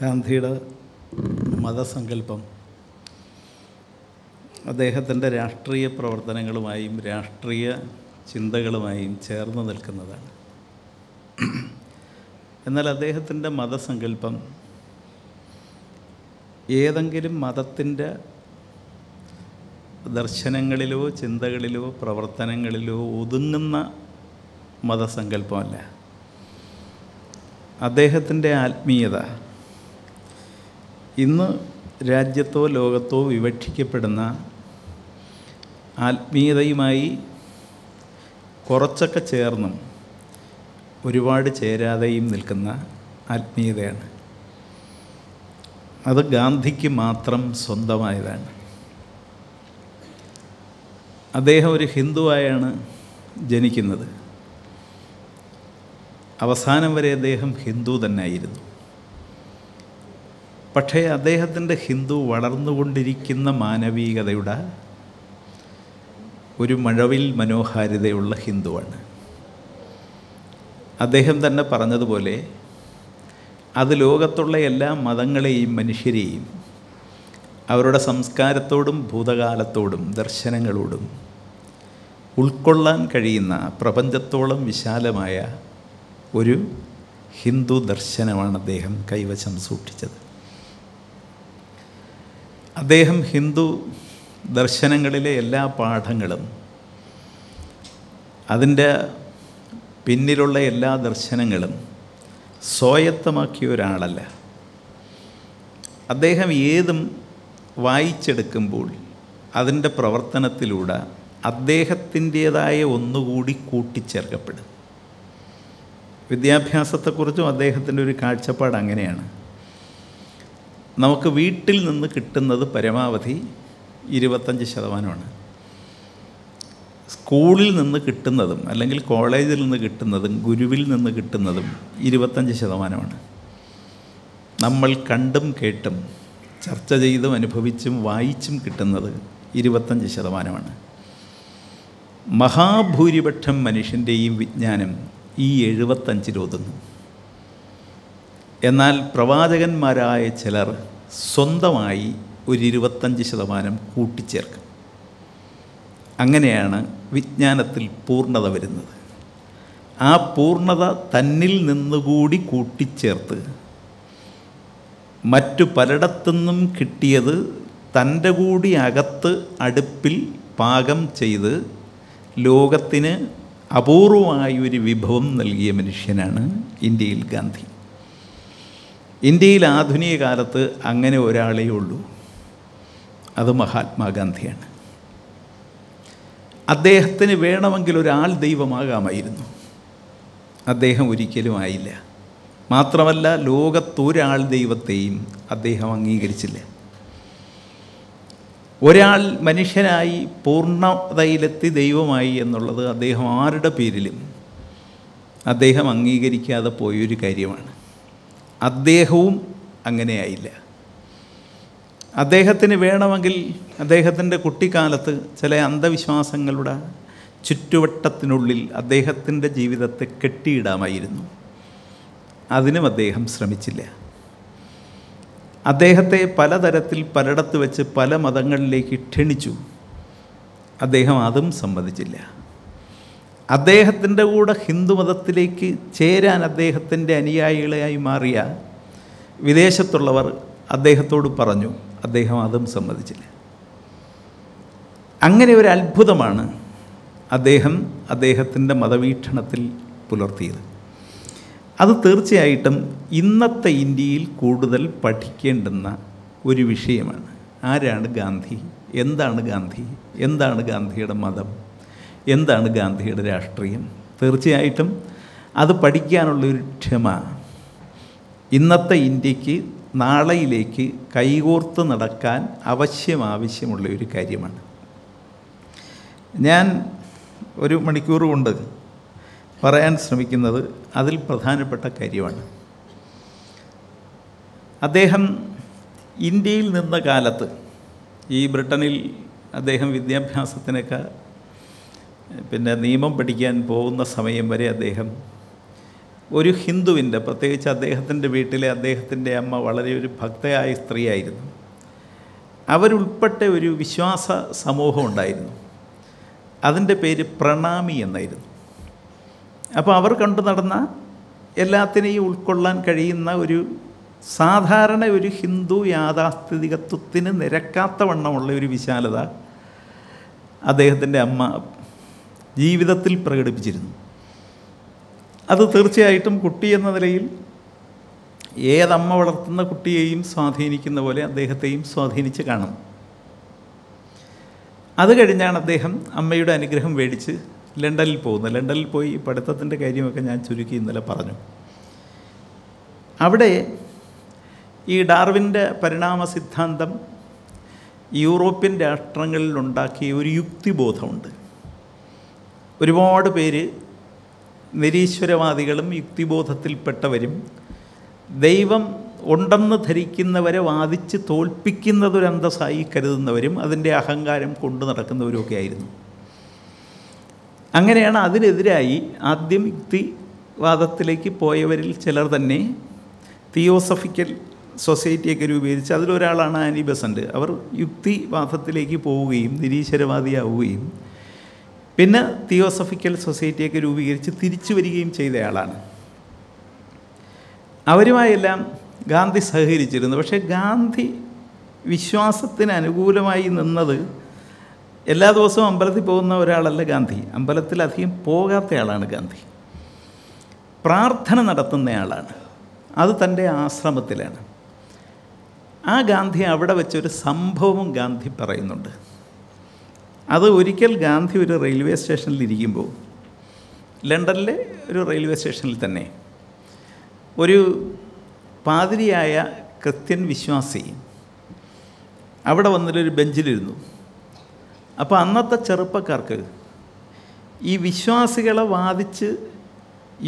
ഗാന്ധിയുടെ മതസങ്കല്പം അദ്ദേഹത്തിൻ്റെ രാഷ്ട്രീയ പ്രവർത്തനങ്ങളുമായും രാഷ്ട്രീയ ചിന്തകളുമായും ചേർന്ന് നിൽക്കുന്നതാണ് എന്നാൽ അദ്ദേഹത്തിൻ്റെ മതസങ്കല്പം ഏതെങ്കിലും മതത്തിൻ്റെ ദർശനങ്ങളിലോ ചിന്തകളിലോ പ്രവർത്തനങ്ങളിലോ ഒതുങ്ങുന്ന മതസങ്കല്പമല്ല അദ്ദേഹത്തിൻ്റെ ആത്മീയത ഇന്ന് രാജ്യത്തോ ലോകത്തോ വിവക്ഷിക്കപ്പെടുന്ന ആത്മീയതയുമായി കുറച്ചൊക്കെ ചേർന്നും ഒരുപാട് ചേരാതെയും നിൽക്കുന്ന ആത്മീയതയാണ് അത് ഗാന്ധിക്ക് മാത്രം സ്വന്തമായതാണ് അദ്ദേഹം ഒരു ഹിന്ദുവായാണ് ജനിക്കുന്നത് അവസാനം വരെ അദ്ദേഹം ഹിന്ദു തന്നെ ആയിരുന്നു പക്ഷേ അദ്ദേഹത്തിൻ്റെ ഹിന്ദു വളർന്നുകൊണ്ടിരിക്കുന്ന മാനവികതയുടെ ഒരു മഴവിൽ മനോഹാരിതയുള്ള ഹിന്ദുവാണ് അദ്ദേഹം തന്നെ പറഞ്ഞതുപോലെ അത് ലോകത്തുള്ള എല്ലാ മതങ്ങളെയും മനുഷ്യരെയും അവരുടെ സംസ്കാരത്തോടും ഭൂതകാലത്തോടും ദർശനങ്ങളോടും ഉൾക്കൊള്ളാൻ കഴിയുന്ന പ്രപഞ്ചത്തോളം വിശാലമായ ഒരു ഹിന്ദു ദർശനമാണ് അദ്ദേഹം കൈവശം സൂക്ഷിച്ചത് അദ്ദേഹം ഹിന്ദു ദർശനങ്ങളിലെ എല്ലാ പാഠങ്ങളും അതിൻ്റെ പിന്നിലുള്ള എല്ലാ ദർശനങ്ങളും സ്വായത്തമാക്കിയ ഒരാളല്ല അദ്ദേഹം ഏതും വായിച്ചെടുക്കുമ്പോൾ അതിൻ്റെ പ്രവർത്തനത്തിലൂടെ അദ്ദേഹത്തിൻ്റേതായ ഒന്നുകൂടി കൂട്ടിച്ചേർക്കപ്പെടും വിദ്യാഭ്യാസത്തെക്കുറിച്ചും അദ്ദേഹത്തിൻ്റെ ഒരു കാഴ്ചപ്പാട് അങ്ങനെയാണ് നമുക്ക് വീട്ടിൽ നിന്ന് കിട്ടുന്നത് പരമാവധി ഇരുപത്തഞ്ച് ശതമാനമാണ് സ്കൂളിൽ നിന്ന് കിട്ടുന്നതും അല്ലെങ്കിൽ കോളേജിൽ നിന്ന് കിട്ടുന്നതും ഗുരുവിൽ നിന്ന് കിട്ടുന്നതും ഇരുപത്തഞ്ച് ശതമാനമാണ് നമ്മൾ കണ്ടും കേട്ടും ചർച്ച ചെയ്തും അനുഭവിച്ചും വായിച്ചും കിട്ടുന്നത് ഇരുപത്തഞ്ച് ശതമാനമാണ് മഹാഭൂരിപക്ഷം മനുഷ്യൻ്റെയും വിജ്ഞാനം ഈ എഴുപത്തഞ്ചിലൊതുങ്ങും എന്നാൽ പ്രവാചകന്മാരായ ചിലർ സ്വന്തമായി ഒരു ഇരുപത്തഞ്ച് ശതമാനം കൂട്ടിച്ചേർക്കും അങ്ങനെയാണ് വിജ്ഞാനത്തിൽ പൂർണ്ണത വരുന്നത് ആ പൂർണ്ണത തന്നിൽ നിന്നുകൂടി കൂട്ടിച്ചേർത്ത് മറ്റു പലയിടത്തുനിന്നും കിട്ടിയത് തൻ്റെ കൂടി അകത്ത് അടുപ്പിൽ പാകം ചെയ്ത് ലോകത്തിന് അപൂർവമായൊരു വിഭവം നൽകിയ മനുഷ്യനാണ് ഇന്ത്യയിൽ ഗാന്ധി ഇന്ത്യയിൽ ആധുനിക കാലത്ത് അങ്ങനെ ഒരാളേ ഉള്ളൂ അത് മഹാത്മാഗാന്ധിയാണ് അദ്ദേഹത്തിന് വേണമെങ്കിൽ ഒരാൾ ദൈവമാകാമായിരുന്നു അദ്ദേഹം ഒരിക്കലും ആയില്ല മാത്രമല്ല ലോകത്തൊരാൾ ദൈവത്തെയും അദ്ദേഹം അംഗീകരിച്ചില്ല ഒരാൾ മനുഷ്യനായി പൂർണ്ണതയിലെത്തി ദൈവമായി എന്നുള്ളത് അദ്ദേഹം ആരുടെ പേരിലും അദ്ദേഹം അംഗീകരിക്കാതെ പോയൊരു കാര്യമാണ് അദ്ദേഹവും അങ്ങനെയായില്ല അദ്ദേഹത്തിന് വേണമെങ്കിൽ അദ്ദേഹത്തിൻ്റെ കുട്ടിക്കാലത്ത് ചില അന്ധവിശ്വാസങ്ങളുടെ ചുറ്റുവട്ടത്തിനുള്ളിൽ അദ്ദേഹത്തിൻ്റെ ജീവിതത്തെ കെട്ടിയിടാമായിരുന്നു അതിനും അദ്ദേഹം ശ്രമിച്ചില്ല അദ്ദേഹത്തെ പലതരത്തിൽ പലയിടത്ത് വെച്ച് പല മതങ്ങളിലേക്ക് ക്ഷണിച്ചു അദ്ദേഹം അതും സമ്മതിച്ചില്ല അദ്ദേഹത്തിൻ്റെ കൂടെ ഹിന്ദുമതത്തിലേക്ക് ചേരാൻ അദ്ദേഹത്തിൻ്റെ അനുയായികളായി മാറിയ വിദേശത്തുള്ളവർ അദ്ദേഹത്തോട് പറഞ്ഞു അദ്ദേഹം അതും സമ്മതിച്ചില്ല അങ്ങനെ ഒരു അത്ഭുതമാണ് അദ്ദേഹം അദ്ദേഹത്തിൻ്റെ മതവീക്ഷണത്തിൽ പുലർത്തിയത് അത് തീർച്ചയായിട്ടും ഇന്നത്തെ ഇന്ത്യയിൽ കൂടുതൽ പഠിക്കേണ്ടുന്ന ഒരു വിഷയമാണ് ആരാണ് ഗാന്ധി എന്താണ് ഗാന്ധി എന്താണ് ഗാന്ധിയുടെ മതം എന്താണ് ഗാന്ധിയുടെ രാഷ്ട്രീയം തീർച്ചയായിട്ടും അത് പഠിക്കാനുള്ളൊരു ക്ഷമ ഇന്നത്തെ ഇന്ത്യക്ക് നാളെയിലേക്ക് കൈകോർത്ത് നടക്കാൻ അവശ്യം ആവശ്യമുള്ള ഒരു കാര്യമാണ് ഞാൻ ഒരു മണിക്കൂർ കൊണ്ട് പറയാൻ ശ്രമിക്കുന്നത് അതിൽ പ്രധാനപ്പെട്ട കാര്യമാണ് അദ്ദേഹം ഇന്ത്യയിൽ നിന്ന കാലത്ത് ഈ ബ്രിട്ടനിൽ അദ്ദേഹം വിദ്യാഭ്യാസത്തിനൊക്കെ പിന്നെ നിയമം പഠിക്കാൻ പോകുന്ന സമയം വരെ അദ്ദേഹം ഒരു ഹിന്ദുവിൻ്റെ പ്രത്യേകിച്ച് അദ്ദേഹത്തിൻ്റെ വീട്ടിലെ അദ്ദേഹത്തിൻ്റെ അമ്മ വളരെ ഒരു ഭക്തയായ സ്ത്രീയായിരുന്നു അവരുൾപ്പെട്ട ഒരു വിശ്വാസ സമൂഹം ഉണ്ടായിരുന്നു അതിൻ്റെ പേര് പ്രണാമി എന്നായിരുന്നു അപ്പോൾ അവർ കണ്ടു നടന്ന എല്ലാത്തിനെയും ഉൾക്കൊള്ളാൻ കഴിയുന്ന ഒരു സാധാരണ ഒരു ഹിന്ദു യാഥാസ്ഥിതികത്വത്തിന് നിരക്കാത്ത വണ്ണമുള്ള ഒരു വിശാലത അദ്ദേഹത്തിൻ്റെ അമ്മ ജീവിതത്തിൽ പ്രകടിപ്പിച്ചിരുന്നു അത് തീർച്ചയായിട്ടും കുട്ടി എന്ന നിലയിൽ ഏതമ്മ വളർത്തുന്ന കുട്ടിയെയും സ്വാധീനിക്കുന്ന പോലെ അദ്ദേഹത്തെയും സ്വാധീനിച്ച് കാണും അത് കഴിഞ്ഞാണ് അദ്ദേഹം അമ്മയുടെ അനുഗ്രഹം മേടിച്ച് ലണ്ടനിൽ പോകുന്നത് ലണ്ടനിൽ പോയി പഠിത്തത്തിൻ്റെ കാര്യമൊക്കെ ഞാൻ ചുരുക്കി ഇന്നലെ പറഞ്ഞു അവിടെ ഈ ഡാർവിൻ്റെ പരിണാമ സിദ്ധാന്തം യൂറോപ്യൻ രാഷ്ട്രങ്ങളിൽ ഉണ്ടാക്കിയ ഒരു യുക്തിബോധമുണ്ട് ഒരുപാട് പേര് നിരീശ്വരവാദികളും യുക്തിബോധത്തിൽപ്പെട്ടവരും ദൈവം ഉണ്ടെന്ന് ധരിക്കുന്നവരെ വാദിച്ച് തോൽപ്പിക്കുന്നതൊരു കരുതുന്നവരും അതിൻ്റെ അഹങ്കാരം കൊണ്ടു നടക്കുന്നവരുമൊക്കെ ആയിരുന്നു അങ്ങനെയാണ് അതിനെതിരായി ആദ്യം യുക്തിവാദത്തിലേക്ക് പോയവരിൽ ചിലർ തന്നെ തിയോസഫിക്കൽ സൊസൈറ്റിയൊക്കെ രൂപീകരിച്ച് അതിലൊരാളാണ് ആനി ബസൻ്റ് അവർ യുക്തിവാദത്തിലേക്ക് പോവുകയും നിരീശ്വരവാദിയാവുകയും പിന്നെ തിയോസഫിക്കൽ സൊസൈറ്റിയൊക്കെ രൂപീകരിച്ച് തിരിച്ചു വരികയും ചെയ്തയാളാണ് അവരുമായെല്ലാം ഗാന്ധി സഹകരിച്ചിരുന്നു പക്ഷേ ഗാന്ധി വിശ്വാസത്തിന് അനുകൂലമായി നിന്നത് എല്ലാ ദിവസവും അമ്പലത്തിൽ പോകുന്ന ഒരാളല്ല ഗാന്ധി അമ്പലത്തിലധികം പോകാത്തയാളാണ് ഗാന്ധി പ്രാർത്ഥന നടത്തുന്നയാളാണ് അത് തൻ്റെ ആശ്രമത്തിലാണ് ആ ഗാന്ധി അവിടെ വെച്ചൊരു സംഭവം ഗാന്ധി പറയുന്നുണ്ട് അത് ഒരിക്കൽ ഗാന്ധി ഒരു റെയിൽവേ സ്റ്റേഷനിൽ ഇരിക്കുമ്പോൾ ലണ്ടനിലെ ഒരു റെയിൽവേ സ്റ്റേഷനിൽ തന്നെ ഒരു പാതിരിയായ ക്രിസ്ത്യൻ വിശ്വാസി അവിടെ വന്നിട്ടൊരു ബെഞ്ചിലിരുന്നു അപ്പോൾ അന്നത്തെ ചെറുപ്പക്കാർക്ക് ഈ വിശ്വാസികളെ വാദിച്ച്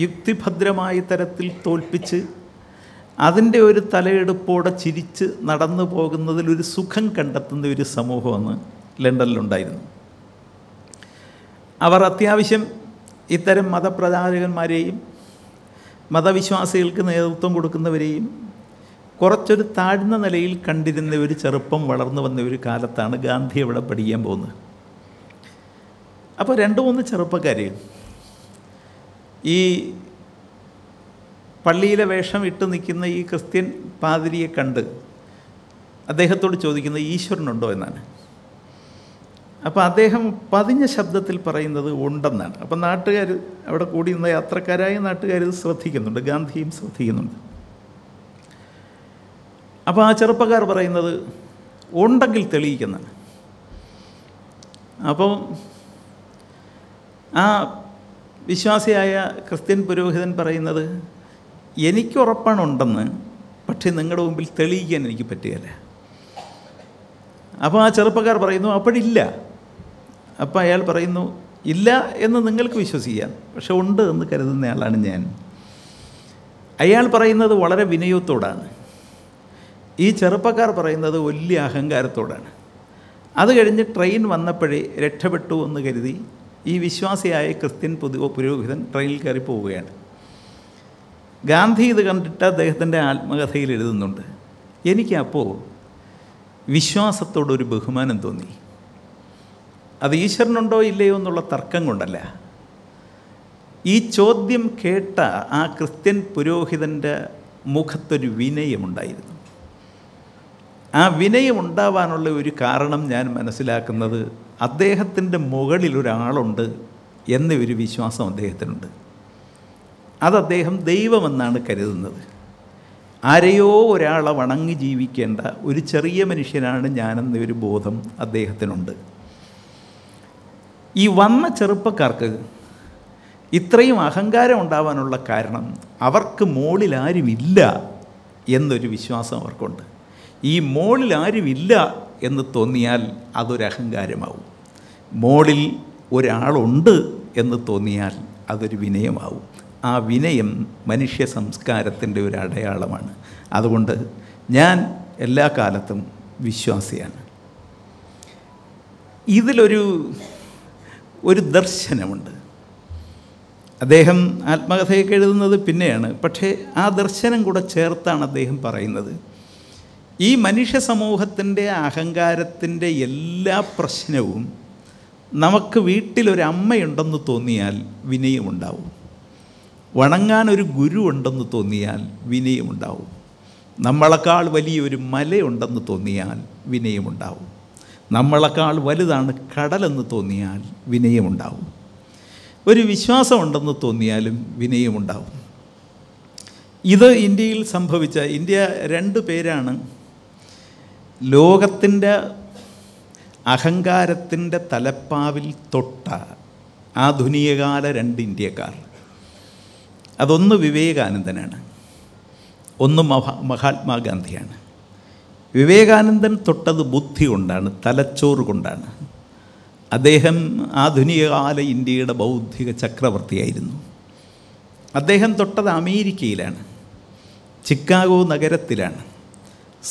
യുക്തിഭദ്രമായ തരത്തിൽ തോൽപ്പിച്ച് അതിൻ്റെ ഒരു തലയെടുപ്പോടെ ചിരിച്ച് നടന്നു പോകുന്നതിലൊരു ഒരു സുഖം കണ്ടെത്തുന്ന ഒരു സമൂഹമാണ് ലണ്ടനിലുണ്ടായിരുന്നു അവർ അത്യാവശ്യം ഇത്തരം മതപ്രചാരകന്മാരെയും മതവിശ്വാസികൾക്ക് നേതൃത്വം കൊടുക്കുന്നവരെയും കുറച്ചൊരു താഴ്ന്ന നിലയിൽ കണ്ടിരുന്ന ഒരു ചെറുപ്പം വളർന്നു വന്ന ഒരു കാലത്താണ് ഗാന്ധി ഇവിടെ പഠിക്കാൻ പോകുന്നത് അപ്പോൾ രണ്ട് മൂന്ന് ചെറുപ്പക്കാർ ഈ പള്ളിയിലെ വേഷം ഇട്ട് നിൽക്കുന്ന ഈ ക്രിസ്ത്യൻ പാതിരിയെ കണ്ട് അദ്ദേഹത്തോട് ചോദിക്കുന്നത് ഈശ്വരനുണ്ടോ എന്നാണ് അപ്പോൾ അദ്ദേഹം പതിഞ്ഞ ശബ്ദത്തിൽ പറയുന്നത് ഉണ്ടെന്നാണ് അപ്പം നാട്ടുകാർ അവിടെ കൂടി നിന്ന യാത്രക്കാരായ നാട്ടുകാർ ഇത് ശ്രദ്ധിക്കുന്നുണ്ട് ഗാന്ധിയും ശ്രദ്ധിക്കുന്നുണ്ട് അപ്പോൾ ആ ചെറുപ്പക്കാർ പറയുന്നത് ഉണ്ടെങ്കിൽ തെളിയിക്കുന്നതാണ് അപ്പോൾ ആ വിശ്വാസിയായ ക്രിസ്ത്യൻ പുരോഹിതൻ പറയുന്നത് ഉറപ്പാണ് ഉണ്ടെന്ന് പക്ഷേ നിങ്ങളുടെ മുമ്പിൽ തെളിയിക്കാൻ എനിക്ക് പറ്റുകയല്ല അപ്പോൾ ആ ചെറുപ്പക്കാർ പറയുന്നു അപ്പോഴില്ല അപ്പം അയാൾ പറയുന്നു ഇല്ല എന്ന് നിങ്ങൾക്ക് വിശ്വസിക്കാം പക്ഷെ ഉണ്ട് എന്ന് കരുതുന്നയാളാണ് ഞാൻ അയാൾ പറയുന്നത് വളരെ വിനയത്തോടാണ് ഈ ചെറുപ്പക്കാർ പറയുന്നത് വലിയ അഹങ്കാരത്തോടാണ് അത് കഴിഞ്ഞ് ട്രെയിൻ വന്നപ്പോഴേ രക്ഷപ്പെട്ടു എന്ന് കരുതി ഈ വിശ്വാസിയായ ക്രിസ്ത്യൻ പുതു പുരോഹിതൻ ട്രെയിനിൽ കയറി പോവുകയാണ് ഗാന്ധി ഇത് കണ്ടിട്ട് അദ്ദേഹത്തിൻ്റെ ആത്മകഥയിൽ എഴുതുന്നുണ്ട് എനിക്കപ്പോൾ വിശ്വാസത്തോടൊരു ബഹുമാനം തോന്നി അത് ഈശ്വരനുണ്ടോ ഇല്ലയോ എന്നുള്ള തർക്കം കൊണ്ടല്ല ഈ ചോദ്യം കേട്ട ആ ക്രിസ്ത്യൻ പുരോഹിതൻ്റെ മുഖത്തൊരു വിനയമുണ്ടായിരുന്നു ആ വിനയം ഉണ്ടാവാനുള്ള ഒരു കാരണം ഞാൻ മനസ്സിലാക്കുന്നത് അദ്ദേഹത്തിൻ്റെ മുകളിൽ ഒരാളുണ്ട് എന്ന ഒരു വിശ്വാസം അദ്ദേഹത്തിനുണ്ട് അത് അദ്ദേഹം ദൈവമെന്നാണ് കരുതുന്നത് ആരെയോ ഒരാളെ വണങ്ങി ജീവിക്കേണ്ട ഒരു ചെറിയ മനുഷ്യനാണ് ഞാനെന്നൊരു ബോധം അദ്ദേഹത്തിനുണ്ട് ഈ വന്ന ചെറുപ്പക്കാർക്ക് ഇത്രയും അഹങ്കാരം ഉണ്ടാവാനുള്ള കാരണം അവർക്ക് മോളിലാരുമില്ല എന്നൊരു വിശ്വാസം അവർക്കുണ്ട് ഈ മോളിലാരുമില്ല എന്ന് തോന്നിയാൽ അതൊരഹങ്കാരമാവും മോളിൽ ഒരാളുണ്ട് എന്ന് തോന്നിയാൽ അതൊരു വിനയമാവും ആ വിനയം മനുഷ്യ സംസ്കാരത്തിൻ്റെ ഒരു അടയാളമാണ് അതുകൊണ്ട് ഞാൻ എല്ലാ കാലത്തും വിശ്വാസിയാണ് ഇതിലൊരു ഒരു ദർശനമുണ്ട് അദ്ദേഹം ആത്മകഥയൊക്കെ എഴുതുന്നത് പിന്നെയാണ് പക്ഷേ ആ ദർശനം കൂടെ ചേർത്താണ് അദ്ദേഹം പറയുന്നത് ഈ മനുഷ്യ സമൂഹത്തിൻ്റെ അഹങ്കാരത്തിൻ്റെ എല്ലാ പ്രശ്നവും നമുക്ക് വീട്ടിലൊരമ്മയുണ്ടെന്ന് തോന്നിയാൽ വിനയമുണ്ടാവും വണങ്ങാൻ ഒരു ഗുരു ഉണ്ടെന്ന് തോന്നിയാൽ വിനയമുണ്ടാവും നമ്മളെക്കാൾ വലിയൊരു മലയുണ്ടെന്ന് തോന്നിയാൽ വിനയമുണ്ടാവും നമ്മളെക്കാൾ വലുതാണ് കടലെന്ന് തോന്നിയാൽ വിനയമുണ്ടാവും ഒരു വിശ്വാസമുണ്ടെന്ന് തോന്നിയാലും വിനയമുണ്ടാവും ഇത് ഇന്ത്യയിൽ സംഭവിച്ച ഇന്ത്യ രണ്ട് പേരാണ് ലോകത്തിൻ്റെ അഹങ്കാരത്തിൻ്റെ തലപ്പാവിൽ തൊട്ട ആധുനികകാല രണ്ട് ഇന്ത്യക്കാർ അതൊന്ന് വിവേകാനന്ദനാണ് ഒന്ന് മഹാ മഹാത്മാഗാന്ധിയാണ് വിവേകാനന്ദൻ തൊട്ടത് ബുദ്ധി കൊണ്ടാണ് തലച്ചോറ് കൊണ്ടാണ് അദ്ദേഹം ആധുനികകാല ഇന്ത്യയുടെ ബൗദ്ധിക ചക്രവർത്തിയായിരുന്നു അദ്ദേഹം തൊട്ടത് അമേരിക്കയിലാണ് ചിക്കാഗോ നഗരത്തിലാണ്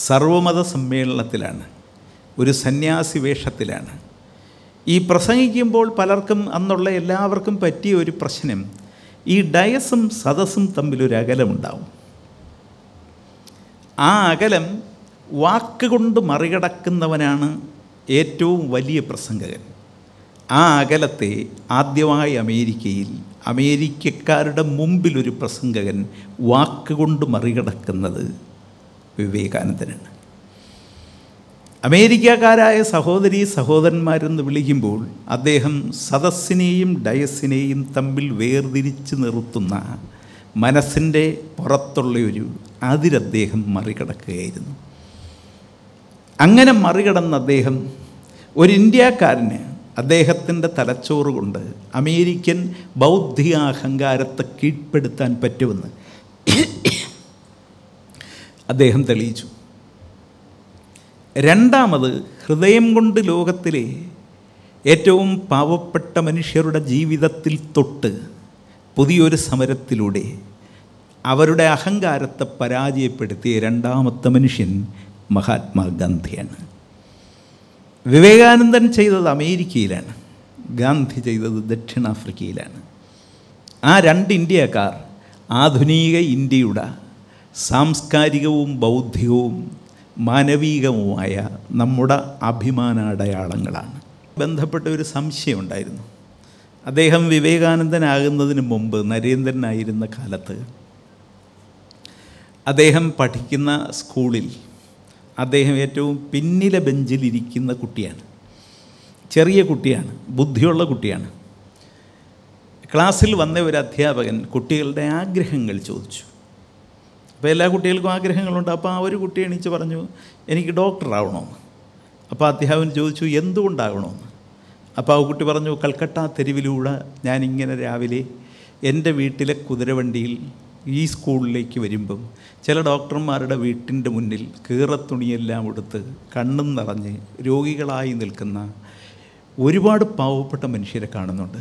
സർവമത സമ്മേളനത്തിലാണ് ഒരു സന്യാസി വേഷത്തിലാണ് ഈ പ്രസംഗിക്കുമ്പോൾ പലർക്കും അന്നുള്ള എല്ലാവർക്കും പറ്റിയ ഒരു പ്രശ്നം ഈ ഡയസും സദസ്സും തമ്മിലൊരു അകലമുണ്ടാവും ആ അകലം വാക്കുകൊണ്ട് മറികടക്കുന്നവനാണ് ഏറ്റവും വലിയ പ്രസംഗകൻ ആ അകലത്തെ ആദ്യമായി അമേരിക്കയിൽ അമേരിക്കക്കാരുടെ മുമ്പിലൊരു പ്രസംഗകൻ വാക്കുകൊണ്ട് മറികടക്കുന്നത് വിവേകാനന്ദനാണ് അമേരിക്കക്കാരായ സഹോദരി സഹോദരന്മാരെന്ന് വിളിക്കുമ്പോൾ അദ്ദേഹം സദസ്സിനെയും ഡയസിനെയും തമ്മിൽ വേർതിരിച്ച് നിർത്തുന്ന മനസ്സിൻ്റെ പുറത്തുള്ളയൊരു അതിരദ്ദേഹം മറികടക്കുകയായിരുന്നു അങ്ങനെ മറികടന്ന അദ്ദേഹം ഒരു ഇന്ത്യക്കാരന് അദ്ദേഹത്തിൻ്റെ തലച്ചോറ് കൊണ്ട് അമേരിക്കൻ ബൗദ്ധിക അഹങ്കാരത്തെ കീഴ്പ്പെടുത്താൻ പറ്റുമെന്ന് അദ്ദേഹം തെളിയിച്ചു രണ്ടാമത് ഹൃദയം കൊണ്ട് ലോകത്തിലെ ഏറ്റവും പാവപ്പെട്ട മനുഷ്യരുടെ ജീവിതത്തിൽ തൊട്ട് പുതിയൊരു സമരത്തിലൂടെ അവരുടെ അഹങ്കാരത്തെ പരാജയപ്പെടുത്തിയ രണ്ടാമത്തെ മനുഷ്യൻ മഹാത്മാഗാന്ധിയാണ് വിവേകാനന്ദൻ ചെയ്തത് അമേരിക്കയിലാണ് ഗാന്ധി ചെയ്തത് ദക്ഷിണാഫ്രിക്കയിലാണ് ആ രണ്ട് ഇന്ത്യക്കാർ ആധുനിക ഇന്ത്യയുടെ സാംസ്കാരികവും ബൗദ്ധികവും മാനവീകവുമായ നമ്മുടെ അഭിമാനാടയാളങ്ങളാണ് ബന്ധപ്പെട്ട ഒരു സംശയമുണ്ടായിരുന്നു അദ്ദേഹം വിവേകാനന്ദനാകുന്നതിന് മുമ്പ് നരേന്ദ്രനായിരുന്ന കാലത്ത് അദ്ദേഹം പഠിക്കുന്ന സ്കൂളിൽ അദ്ദേഹം ഏറ്റവും പിന്നിലെ ബെഞ്ചിലിരിക്കുന്ന കുട്ടിയാണ് ചെറിയ കുട്ടിയാണ് ബുദ്ധിയുള്ള കുട്ടിയാണ് ക്ലാസ്സിൽ വന്ന ഒരു അധ്യാപകൻ കുട്ടികളുടെ ആഗ്രഹങ്ങൾ ചോദിച്ചു അപ്പോൾ എല്ലാ കുട്ടികൾക്കും ആഗ്രഹങ്ങളുണ്ട് അപ്പോൾ ആ ഒരു കുട്ടി എണീച്ച് പറഞ്ഞു എനിക്ക് ഡോക്ടറാവണമെന്ന് അപ്പോൾ അധ്യാപകൻ ചോദിച്ചു എന്തുകൊണ്ടാകണമെന്ന് അപ്പോൾ ആ കുട്ടി പറഞ്ഞു കൽക്കട്ട തെരുവിലൂടെ ഞാനിങ്ങനെ രാവിലെ എൻ്റെ വീട്ടിലെ കുതിരവണ്ടിയിൽ ഈ സ്കൂളിലേക്ക് വരുമ്പം ചില ഡോക്ടർമാരുടെ വീട്ടിൻ്റെ മുന്നിൽ കീറത്തുണിയെല്ലാം എടുത്ത് കണ്ണും നിറഞ്ഞ് രോഗികളായി നിൽക്കുന്ന ഒരുപാട് പാവപ്പെട്ട മനുഷ്യരെ കാണുന്നുണ്ട്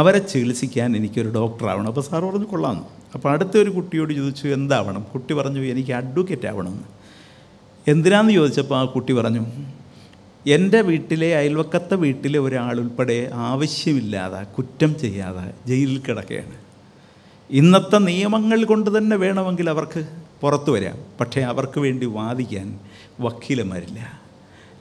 അവരെ ചികിത്സിക്കാൻ എനിക്കൊരു ഡോക്ടറാവണം അപ്പോൾ സാർ പറഞ്ഞു കൊള്ളാമെന്ന് അപ്പോൾ അടുത്ത ഒരു കുട്ടിയോട് ചോദിച്ചു എന്താവണം കുട്ടി പറഞ്ഞു എനിക്ക് അഡ്വക്കേറ്റ് ആവണമെന്ന് എന്തിനാന്ന് ചോദിച്ചപ്പോൾ ആ കുട്ടി പറഞ്ഞു എൻ്റെ വീട്ടിലെ അയൽവക്കത്തെ വീട്ടിലെ ഒരാൾ ഉൾപ്പെടെ ആവശ്യമില്ലാതെ കുറ്റം ചെയ്യാതെ ജയിലിൽ കിടക്കുകയാണ് ഇന്നത്തെ നിയമങ്ങൾ കൊണ്ട് തന്നെ വേണമെങ്കിൽ അവർക്ക് പുറത്തു വരാം പക്ഷേ അവർക്ക് വേണ്ടി വാദിക്കാൻ വക്കീലന്മാരില്ല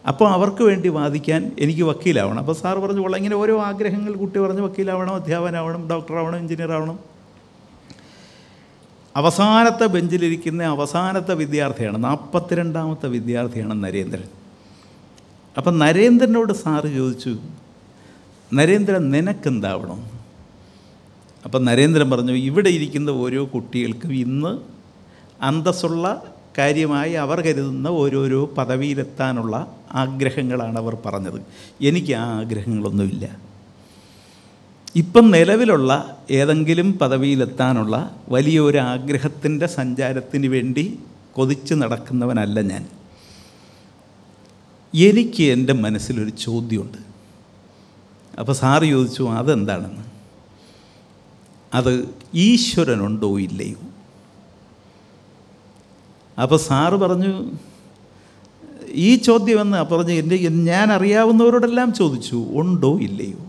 അപ്പോൾ അവർക്ക് വേണ്ടി വാദിക്കാൻ എനിക്ക് വക്കീലാവണം അപ്പോൾ സാർ പറഞ്ഞു കൊള്ളാം ഇങ്ങനെ ഓരോ ആഗ്രഹങ്ങൾ കുട്ടി പറഞ്ഞു വക്കീലാവണം അധ്യാപനാവണം ഡോക്ടറാവണം എഞ്ചിനീയറാവണം അവസാനത്തെ ബെഞ്ചിലിരിക്കുന്ന അവസാനത്തെ വിദ്യാർത്ഥിയാണ് നാൽപ്പത്തിരണ്ടാമത്തെ വിദ്യാർത്ഥിയാണ് നരേന്ദ്രൻ അപ്പം നരേന്ദ്രനോട് സാറ് ചോദിച്ചു നരേന്ദ്രൻ നിനക്കെന്താവണം അപ്പം നരേന്ദ്രൻ പറഞ്ഞു ഇവിടെ ഇരിക്കുന്ന ഓരോ കുട്ടികൾക്കും ഇന്ന് അന്തസ്സുള്ള കാര്യമായി അവർ കരുതുന്ന ഓരോരോ പദവിയിലെത്താനുള്ള ആഗ്രഹങ്ങളാണ് അവർ പറഞ്ഞത് എനിക്ക് ആ ആഗ്രഹങ്ങളൊന്നുമില്ല ഇപ്പം നിലവിലുള്ള ഏതെങ്കിലും പദവിയിലെത്താനുള്ള വലിയൊരു ആഗ്രഹത്തിൻ്റെ സഞ്ചാരത്തിന് വേണ്ടി കൊതിച്ച് നടക്കുന്നവനല്ല ഞാൻ എനിക്ക് എൻ്റെ മനസ്സിലൊരു ചോദ്യമുണ്ട് അപ്പോൾ സാറ് ചോദിച്ചു അതെന്താണെന്ന് അത് ഈശ്വരനുണ്ടോ ഇല്ലയോ അപ്പോൾ സാറ് പറഞ്ഞു ഈ ചോദ്യം എന്ന് പറഞ്ഞു എൻ്റെ ഞാൻ അറിയാവുന്നവരോടെല്ലാം ചോദിച്ചു ഉണ്ടോ ഇല്ലയോ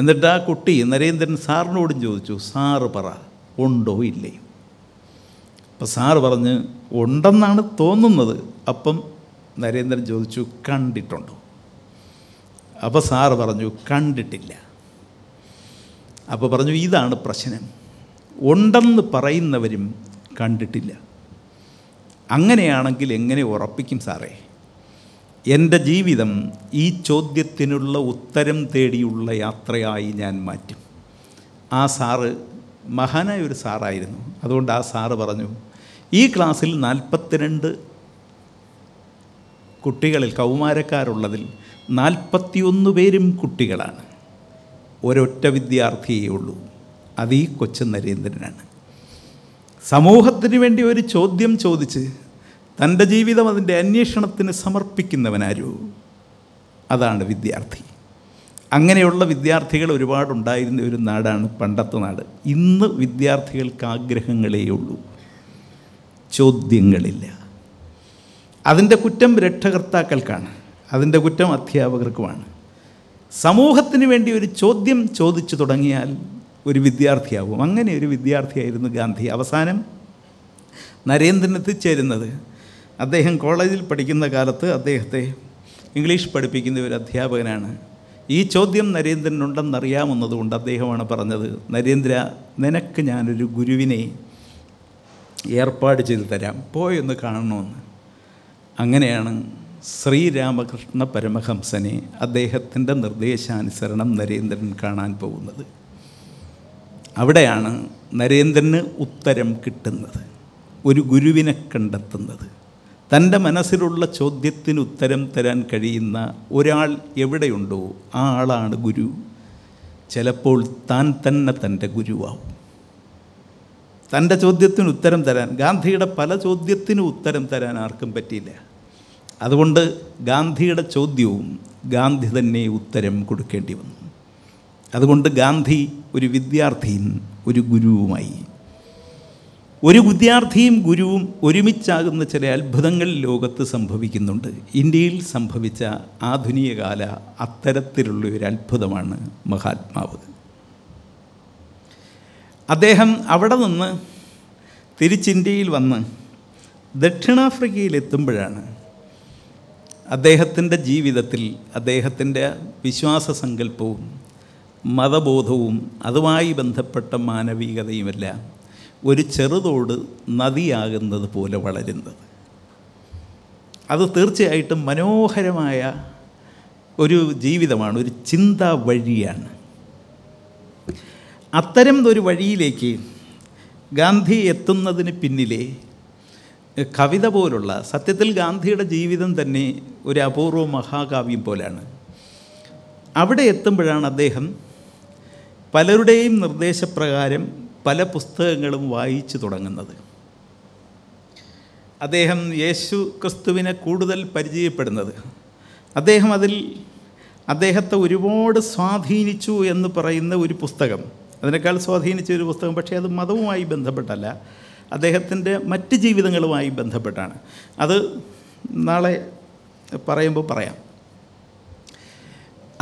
എന്നിട്ട് ആ കുട്ടി നരേന്ദ്രൻ സാറിനോടും ചോദിച്ചു സാറ് പറ ഉണ്ടോ ഇല്ലയോ അപ്പം സാറ് പറഞ്ഞ് ഉണ്ടെന്നാണ് തോന്നുന്നത് അപ്പം നരേന്ദ്രൻ ചോദിച്ചു കണ്ടിട്ടുണ്ടോ അപ്പോൾ സാറ് പറഞ്ഞു കണ്ടിട്ടില്ല അപ്പോൾ പറഞ്ഞു ഇതാണ് പ്രശ്നം ഉണ്ടെന്ന് പറയുന്നവരും കണ്ടിട്ടില്ല അങ്ങനെയാണെങ്കിൽ എങ്ങനെ ഉറപ്പിക്കും സാറേ എൻ്റെ ജീവിതം ഈ ചോദ്യത്തിനുള്ള ഉത്തരം തേടിയുള്ള യാത്രയായി ഞാൻ മാറ്റും ആ സാറ് മഹാനായ ഒരു സാറായിരുന്നു അതുകൊണ്ട് ആ സാറ് പറഞ്ഞു ഈ ക്ലാസ്സിൽ നാൽപ്പത്തിരണ്ട് കുട്ടികളിൽ കൗമാരക്കാരുള്ളതിൽ നാൽപ്പത്തിയൊന്ന് പേരും കുട്ടികളാണ് ഒരൊറ്റ വിദ്യാർത്ഥിയേ ഉള്ളൂ അത് ഈ കൊച്ചു നരേന്ദ്രനാണ് സമൂഹത്തിന് വേണ്ടി ഒരു ചോദ്യം ചോദിച്ച് തൻ്റെ ജീവിതം അതിൻ്റെ അന്വേഷണത്തിന് സമർപ്പിക്കുന്നവനാരോ അതാണ് വിദ്യാർത്ഥി അങ്ങനെയുള്ള വിദ്യാർത്ഥികൾ ഒരുപാടുണ്ടായിരുന്ന ഒരു നാടാണ് പണ്ടത്തെ നാട് ഇന്ന് വിദ്യാർത്ഥികൾക്ക് ആഗ്രഹങ്ങളേ ഉള്ളൂ ചോദ്യങ്ങളില്ല അതിൻ്റെ കുറ്റം രക്ഷകർത്താക്കൾക്കാണ് അതിൻ്റെ കുറ്റം അധ്യാപകർക്കുമാണ് സമൂഹത്തിന് വേണ്ടി ഒരു ചോദ്യം ചോദിച്ചു തുടങ്ങിയാൽ ഒരു വിദ്യാർത്ഥിയാവും അങ്ങനെ ഒരു വിദ്യാർത്ഥിയായിരുന്നു ഗാന്ധി അവസാനം നരേന്ദ്രൻ എത്തിച്ചേരുന്നത് അദ്ദേഹം കോളേജിൽ പഠിക്കുന്ന കാലത്ത് അദ്ദേഹത്തെ ഇംഗ്ലീഷ് പഠിപ്പിക്കുന്ന ഒരു അധ്യാപകനാണ് ഈ ചോദ്യം നരേന്ദ്രനുണ്ടെന്നറിയാമെന്നതുകൊണ്ട് അദ്ദേഹമാണ് പറഞ്ഞത് നരേന്ദ്ര നിനക്ക് ഞാനൊരു ഗുരുവിനെ ഏർപ്പാട് ചെയ്തു തരാം പോയൊന്ന് കാണണമെന്ന് അങ്ങനെയാണ് ശ്രീരാമകൃഷ്ണ പരമഹംസനെ അദ്ദേഹത്തിൻ്റെ നിർദ്ദേശാനുസരണം നരേന്ദ്രൻ കാണാൻ പോകുന്നത് അവിടെയാണ് നരേന്ദ്രന് ഉത്തരം കിട്ടുന്നത് ഒരു ഗുരുവിനെ കണ്ടെത്തുന്നത് തൻ്റെ മനസ്സിലുള്ള ചോദ്യത്തിന് ഉത്തരം തരാൻ കഴിയുന്ന ഒരാൾ എവിടെയുണ്ടോ ആ ആളാണ് ഗുരു ചിലപ്പോൾ താൻ തന്നെ തൻ്റെ ഗുരുവാവും തൻ്റെ ചോദ്യത്തിന് ഉത്തരം തരാൻ ഗാന്ധിയുടെ പല ചോദ്യത്തിനും ഉത്തരം തരാൻ ആർക്കും പറ്റിയില്ല അതുകൊണ്ട് ഗാന്ധിയുടെ ചോദ്യവും ഗാന്ധി തന്നെ ഉത്തരം കൊടുക്കേണ്ടി വന്നു അതുകൊണ്ട് ഗാന്ധി ഒരു വിദ്യാർത്ഥിയും ഒരു ഗുരുവുമായി ഒരു വിദ്യാർത്ഥിയും ഗുരുവും ഒരുമിച്ചാകുന്ന ചില അത്ഭുതങ്ങൾ ലോകത്ത് സംഭവിക്കുന്നുണ്ട് ഇന്ത്യയിൽ സംഭവിച്ച ആധുനിക കാല അത്തരത്തിലുള്ള ഒരു അത്ഭുതമാണ് മഹാത്മാവ് അദ്ദേഹം അവിടെ നിന്ന് തിരിച്ചിന്ത്യയിൽ വന്ന് ദക്ഷിണാഫ്രിക്കയിലെത്തുമ്പോഴാണ് അദ്ദേഹത്തിൻ്റെ ജീവിതത്തിൽ അദ്ദേഹത്തിൻ്റെ വിശ്വാസ സങ്കല്പവും മതബോധവും അതുമായി ബന്ധപ്പെട്ട മാനവികതയുമല്ല ഒരു ചെറുതോട് നദിയാകുന്നത് പോലെ വളരുന്നത് അത് തീർച്ചയായിട്ടും മനോഹരമായ ഒരു ജീവിതമാണ് ഒരു ചിന്താ വഴിയാണ് അത്തരം ഒരു വഴിയിലേക്ക് ഗാന്ധി എത്തുന്നതിന് പിന്നിലെ കവിത പോലുള്ള സത്യത്തിൽ ഗാന്ധിയുടെ ജീവിതം തന്നെ ഒരു അപൂർവ മഹാകാവ്യം പോലെയാണ് അവിടെ എത്തുമ്പോഴാണ് അദ്ദേഹം പലരുടെയും നിർദ്ദേശപ്രകാരം പല പുസ്തകങ്ങളും വായിച്ചു തുടങ്ങുന്നത് അദ്ദേഹം യേശു ക്രിസ്തുവിനെ കൂടുതൽ പരിചയപ്പെടുന്നത് അദ്ദേഹം അതിൽ അദ്ദേഹത്തെ ഒരുപാട് സ്വാധീനിച്ചു എന്ന് പറയുന്ന ഒരു പുസ്തകം അതിനേക്കാൾ സ്വാധീനിച്ച ഒരു പുസ്തകം പക്ഷേ അത് മതവുമായി ബന്ധപ്പെട്ടല്ല അദ്ദേഹത്തിൻ്റെ മറ്റ് ജീവിതങ്ങളുമായി ബന്ധപ്പെട്ടാണ് അത് നാളെ പറയുമ്പോൾ പറയാം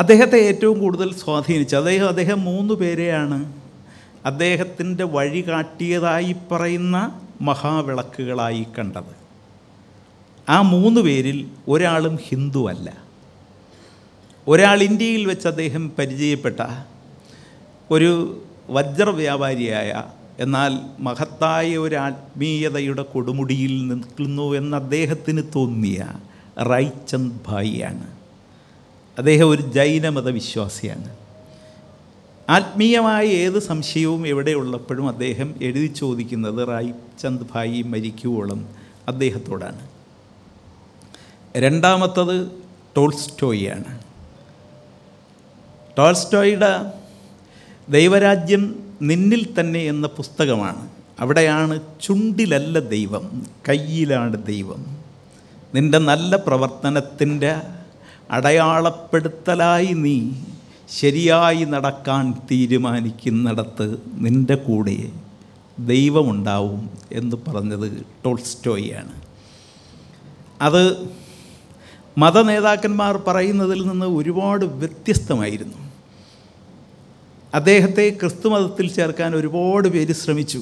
അദ്ദേഹത്തെ ഏറ്റവും കൂടുതൽ സ്വാധീനിച്ച അദ്ദേഹം അദ്ദേഹം മൂന്ന് പേരെയാണ് അദ്ദേഹത്തിൻ്റെ വഴി കാട്ടിയതായി പറയുന്ന മഹാവിളക്കുകളായി കണ്ടത് ആ മൂന്ന് പേരിൽ ഒരാളും ഹിന്ദു അല്ല ഒരാൾ ഇന്ത്യയിൽ വെച്ച് അദ്ദേഹം പരിചയപ്പെട്ട ഒരു വജ്ര വ്യാപാരിയായ എന്നാൽ മഹത്തായ ഒരു ആത്മീയതയുടെ കൊടുമുടിയിൽ നിൽക്കുന്നു എന്ന് അദ്ദേഹത്തിന് തോന്നിയ റൈചന്ദ് ഭായിയാണ് അദ്ദേഹം ഒരു ജൈനമത വിശ്വാസിയാണ് ആത്മീയമായ ഏത് സംശയവും എവിടെയുള്ളപ്പോഴും അദ്ദേഹം എഴുതി ചോദിക്കുന്നത് റായ്ചന്ദ് ഭായി മരിക്കുവോളം അദ്ദേഹത്തോടാണ് രണ്ടാമത്തത് ടോൾസ്റ്റോയിയാണ് ടോൾസ്റ്റോയുടെ ദൈവരാജ്യം നിന്നിൽ തന്നെ എന്ന പുസ്തകമാണ് അവിടെയാണ് ചുണ്ടിലല്ല ദൈവം കയ്യിലാണ് ദൈവം നിൻ്റെ നല്ല പ്രവർത്തനത്തിൻ്റെ അടയാളപ്പെടുത്തലായി നീ ശരിയായി നടക്കാൻ തീരുമാനിക്കുന്നിടത്ത് നിൻ്റെ കൂടെ ദൈവമുണ്ടാവും എന്ന് പറഞ്ഞത് ടോൾസ്റ്റോയാണ് അത് മതനേതാക്കന്മാർ പറയുന്നതിൽ നിന്ന് ഒരുപാട് വ്യത്യസ്തമായിരുന്നു അദ്ദേഹത്തെ ക്രിസ്തുമതത്തിൽ ചേർക്കാൻ ഒരുപാട് പേര് ശ്രമിച്ചു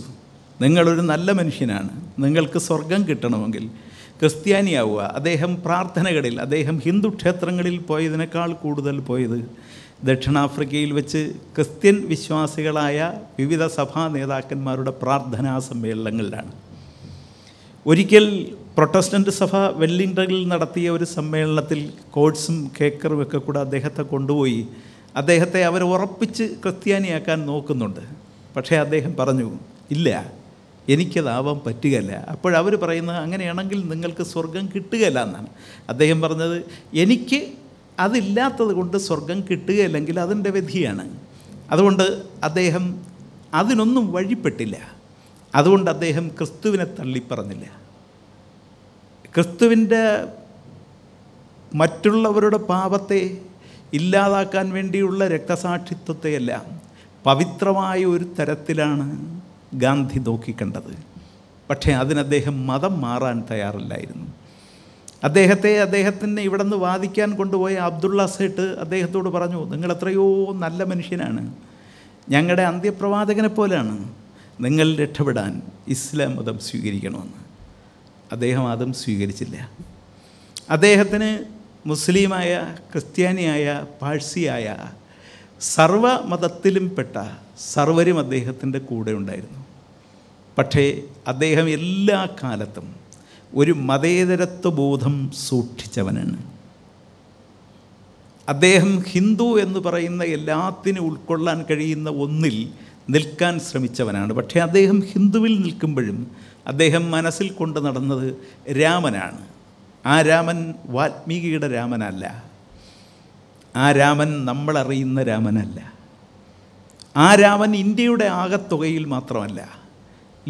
നിങ്ങളൊരു നല്ല മനുഷ്യനാണ് നിങ്ങൾക്ക് സ്വർഗം കിട്ടണമെങ്കിൽ ക്രിസ്ത്യാനിയാവുക അദ്ദേഹം പ്രാർത്ഥനകളിൽ അദ്ദേഹം ഹിന്ദു ക്ഷേത്രങ്ങളിൽ പോയതിനേക്കാൾ കൂടുതൽ പോയത് ദക്ഷിണാഫ്രിക്കയിൽ വെച്ച് ക്രിസ്ത്യൻ വിശ്വാസികളായ വിവിധ സഭാ നേതാക്കന്മാരുടെ പ്രാർത്ഥനാ സമ്മേളനങ്ങളിലാണ് ഒരിക്കൽ പ്രൊട്ടസ്റ്റൻ്റ് സഭ വെല്ലിംഗ്ടണിൽ നടത്തിയ ഒരു സമ്മേളനത്തിൽ കോഡ്സും കേക്കറും ഒക്കെ കൂടെ അദ്ദേഹത്തെ കൊണ്ടുപോയി അദ്ദേഹത്തെ അവർ ഉറപ്പിച്ച് ക്രിസ്ത്യാനിയാക്കാൻ നോക്കുന്നുണ്ട് പക്ഷേ അദ്ദേഹം പറഞ്ഞു ഇല്ല എനിക്കതാവാൻ പറ്റുകയില്ല അപ്പോഴവർ പറയുന്നത് അങ്ങനെയാണെങ്കിൽ നിങ്ങൾക്ക് സ്വർഗം കിട്ടുകയില്ല എന്നാണ് അദ്ദേഹം പറഞ്ഞത് എനിക്ക് അതില്ലാത്തത് കൊണ്ട് സ്വർഗം കിട്ടുകയില്ലെങ്കിൽ അതിൻ്റെ വിധിയാണ് അതുകൊണ്ട് അദ്ദേഹം അതിനൊന്നും വഴിപ്പെട്ടില്ല അതുകൊണ്ട് അദ്ദേഹം ക്രിസ്തുവിനെ തള്ളിപ്പറഞ്ഞില്ല ക്രിസ്തുവിൻ്റെ മറ്റുള്ളവരുടെ പാപത്തെ ഇല്ലാതാക്കാൻ വേണ്ടിയുള്ള രക്തസാക്ഷിത്വത്തെയല്ല പവിത്രമായ ഒരു തരത്തിലാണ് ഗാന്ധി നോക്കിക്കണ്ടത് പക്ഷേ അതിന് അദ്ദേഹം മതം മാറാൻ തയ്യാറില്ലായിരുന്നു അദ്ദേഹത്തെ അദ്ദേഹത്തിന് ഇവിടെ നിന്ന് വാദിക്കാൻ കൊണ്ടുപോയ അബ്ദുള്ള സേട്ട് അദ്ദേഹത്തോട് പറഞ്ഞു നിങ്ങൾ എത്രയോ നല്ല മനുഷ്യനാണ് ഞങ്ങളുടെ അന്ത്യപ്രവാചകനെ പോലെയാണ് നിങ്ങൾ രക്ഷപ്പെടാൻ ഇസ്ലാം മതം സ്വീകരിക്കണമെന്ന് അദ്ദേഹം അതും സ്വീകരിച്ചില്ല അദ്ദേഹത്തിന് മുസ്ലിമായ ക്രിസ്ത്യാനിയായ പാഴ്സിയായ സർവ മതത്തിലും പെട്ട സർവരും അദ്ദേഹത്തിൻ്റെ കൂടെ ഉണ്ടായിരുന്നു പക്ഷേ അദ്ദേഹം എല്ലാ കാലത്തും ഒരു മതേതരത്വ ബോധം സൂക്ഷിച്ചവനാണ് അദ്ദേഹം ഹിന്ദു എന്ന് പറയുന്ന എല്ലാത്തിനും ഉൾക്കൊള്ളാൻ കഴിയുന്ന ഒന്നിൽ നിൽക്കാൻ ശ്രമിച്ചവനാണ് പക്ഷേ അദ്ദേഹം ഹിന്ദുവിൽ നിൽക്കുമ്പോഴും അദ്ദേഹം മനസ്സിൽ കൊണ്ട് നടന്നത് രാമനാണ് ആ രാമൻ വാൽമീകിയുടെ രാമനല്ല ആ രാമൻ നമ്മളറിയുന്ന രാമനല്ല ആ രാമൻ ഇന്ത്യയുടെ ആകത്തുകയിൽ മാത്രമല്ല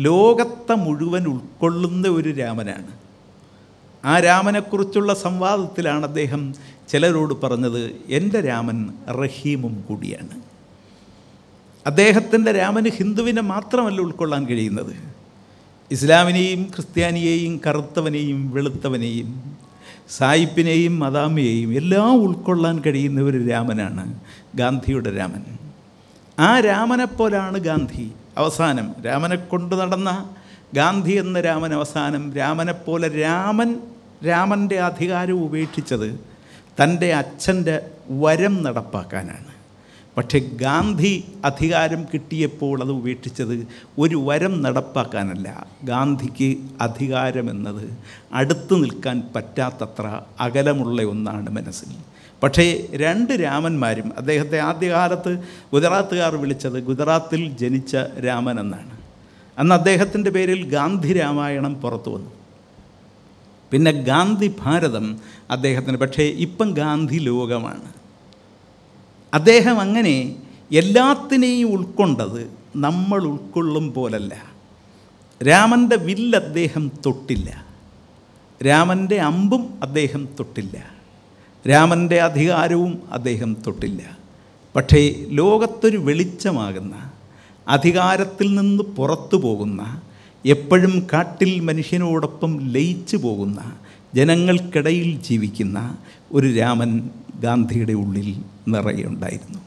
ലോകത്തെ മുഴുവൻ ഉൾക്കൊള്ളുന്ന ഒരു രാമനാണ് ആ രാമനെക്കുറിച്ചുള്ള സംവാദത്തിലാണ് അദ്ദേഹം ചിലരോട് പറഞ്ഞത് എൻ്റെ രാമൻ റഹീമും കൂടിയാണ് അദ്ദേഹത്തിൻ്റെ രാമന് ഹിന്ദുവിനെ മാത്രമല്ല ഉൾക്കൊള്ളാൻ കഴിയുന്നത് ഇസ്ലാമിനെയും ക്രിസ്ത്യാനിയെയും കറുത്തവനെയും വെളുത്തവനെയും സായിപ്പിനെയും മദാമിയെയും എല്ലാം ഉൾക്കൊള്ളാൻ കഴിയുന്ന ഒരു രാമനാണ് ഗാന്ധിയുടെ രാമൻ ആ രാമനെപ്പോലാണ് ഗാന്ധി അവസാനം രാമനെ കൊണ്ടു നടന്ന ഗാന്ധി എന്ന രാമൻ അവസാനം രാമനെപ്പോലെ രാമൻ രാമൻ്റെ അധികാരം ഉപേക്ഷിച്ചത് തൻ്റെ അച്ഛൻ്റെ വരം നടപ്പാക്കാനാണ് പക്ഷേ ഗാന്ധി അധികാരം കിട്ടിയപ്പോൾ അത് ഉപേക്ഷിച്ചത് ഒരു വരം നടപ്പാക്കാനല്ല ഗാന്ധിക്ക് അധികാരമെന്നത് അടുത്തു നിൽക്കാൻ പറ്റാത്തത്ര അകലമുള്ള ഒന്നാണ് മനസ്സിൽ പക്ഷേ രണ്ട് രാമന്മാരും അദ്ദേഹത്തെ ആദ്യകാലത്ത് ഗുജറാത്തുകാർ വിളിച്ചത് ഗുജറാത്തിൽ ജനിച്ച രാമൻ എന്നാണ് അന്ന് അദ്ദേഹത്തിൻ്റെ പേരിൽ ഗാന്ധി രാമായണം പുറത്തു വന്നു പിന്നെ ഗാന്ധി ഭാരതം അദ്ദേഹത്തിന് പക്ഷേ ഇപ്പം ഗാന്ധി ലോകമാണ് അദ്ദേഹം അങ്ങനെ എല്ലാത്തിനെയും ഉൾക്കൊണ്ടത് നമ്മൾ ഉൾക്കൊള്ളും പോലല്ല രാമൻ്റെ വില്ല് അദ്ദേഹം തൊട്ടില്ല രാമൻ്റെ അമ്പും അദ്ദേഹം തൊട്ടില്ല രാമൻ്റെ അധികാരവും അദ്ദേഹം തൊട്ടില്ല പക്ഷേ ലോകത്തൊരു വെളിച്ചമാകുന്ന അധികാരത്തിൽ നിന്ന് പുറത്തു പോകുന്ന എപ്പോഴും കാട്ടിൽ മനുഷ്യനോടൊപ്പം ലയിച്ചു പോകുന്ന ജനങ്ങൾക്കിടയിൽ ജീവിക്കുന്ന ഒരു രാമൻ ഗാന്ധിയുടെ ഉള്ളിൽ നിറയുണ്ടായിരുന്നു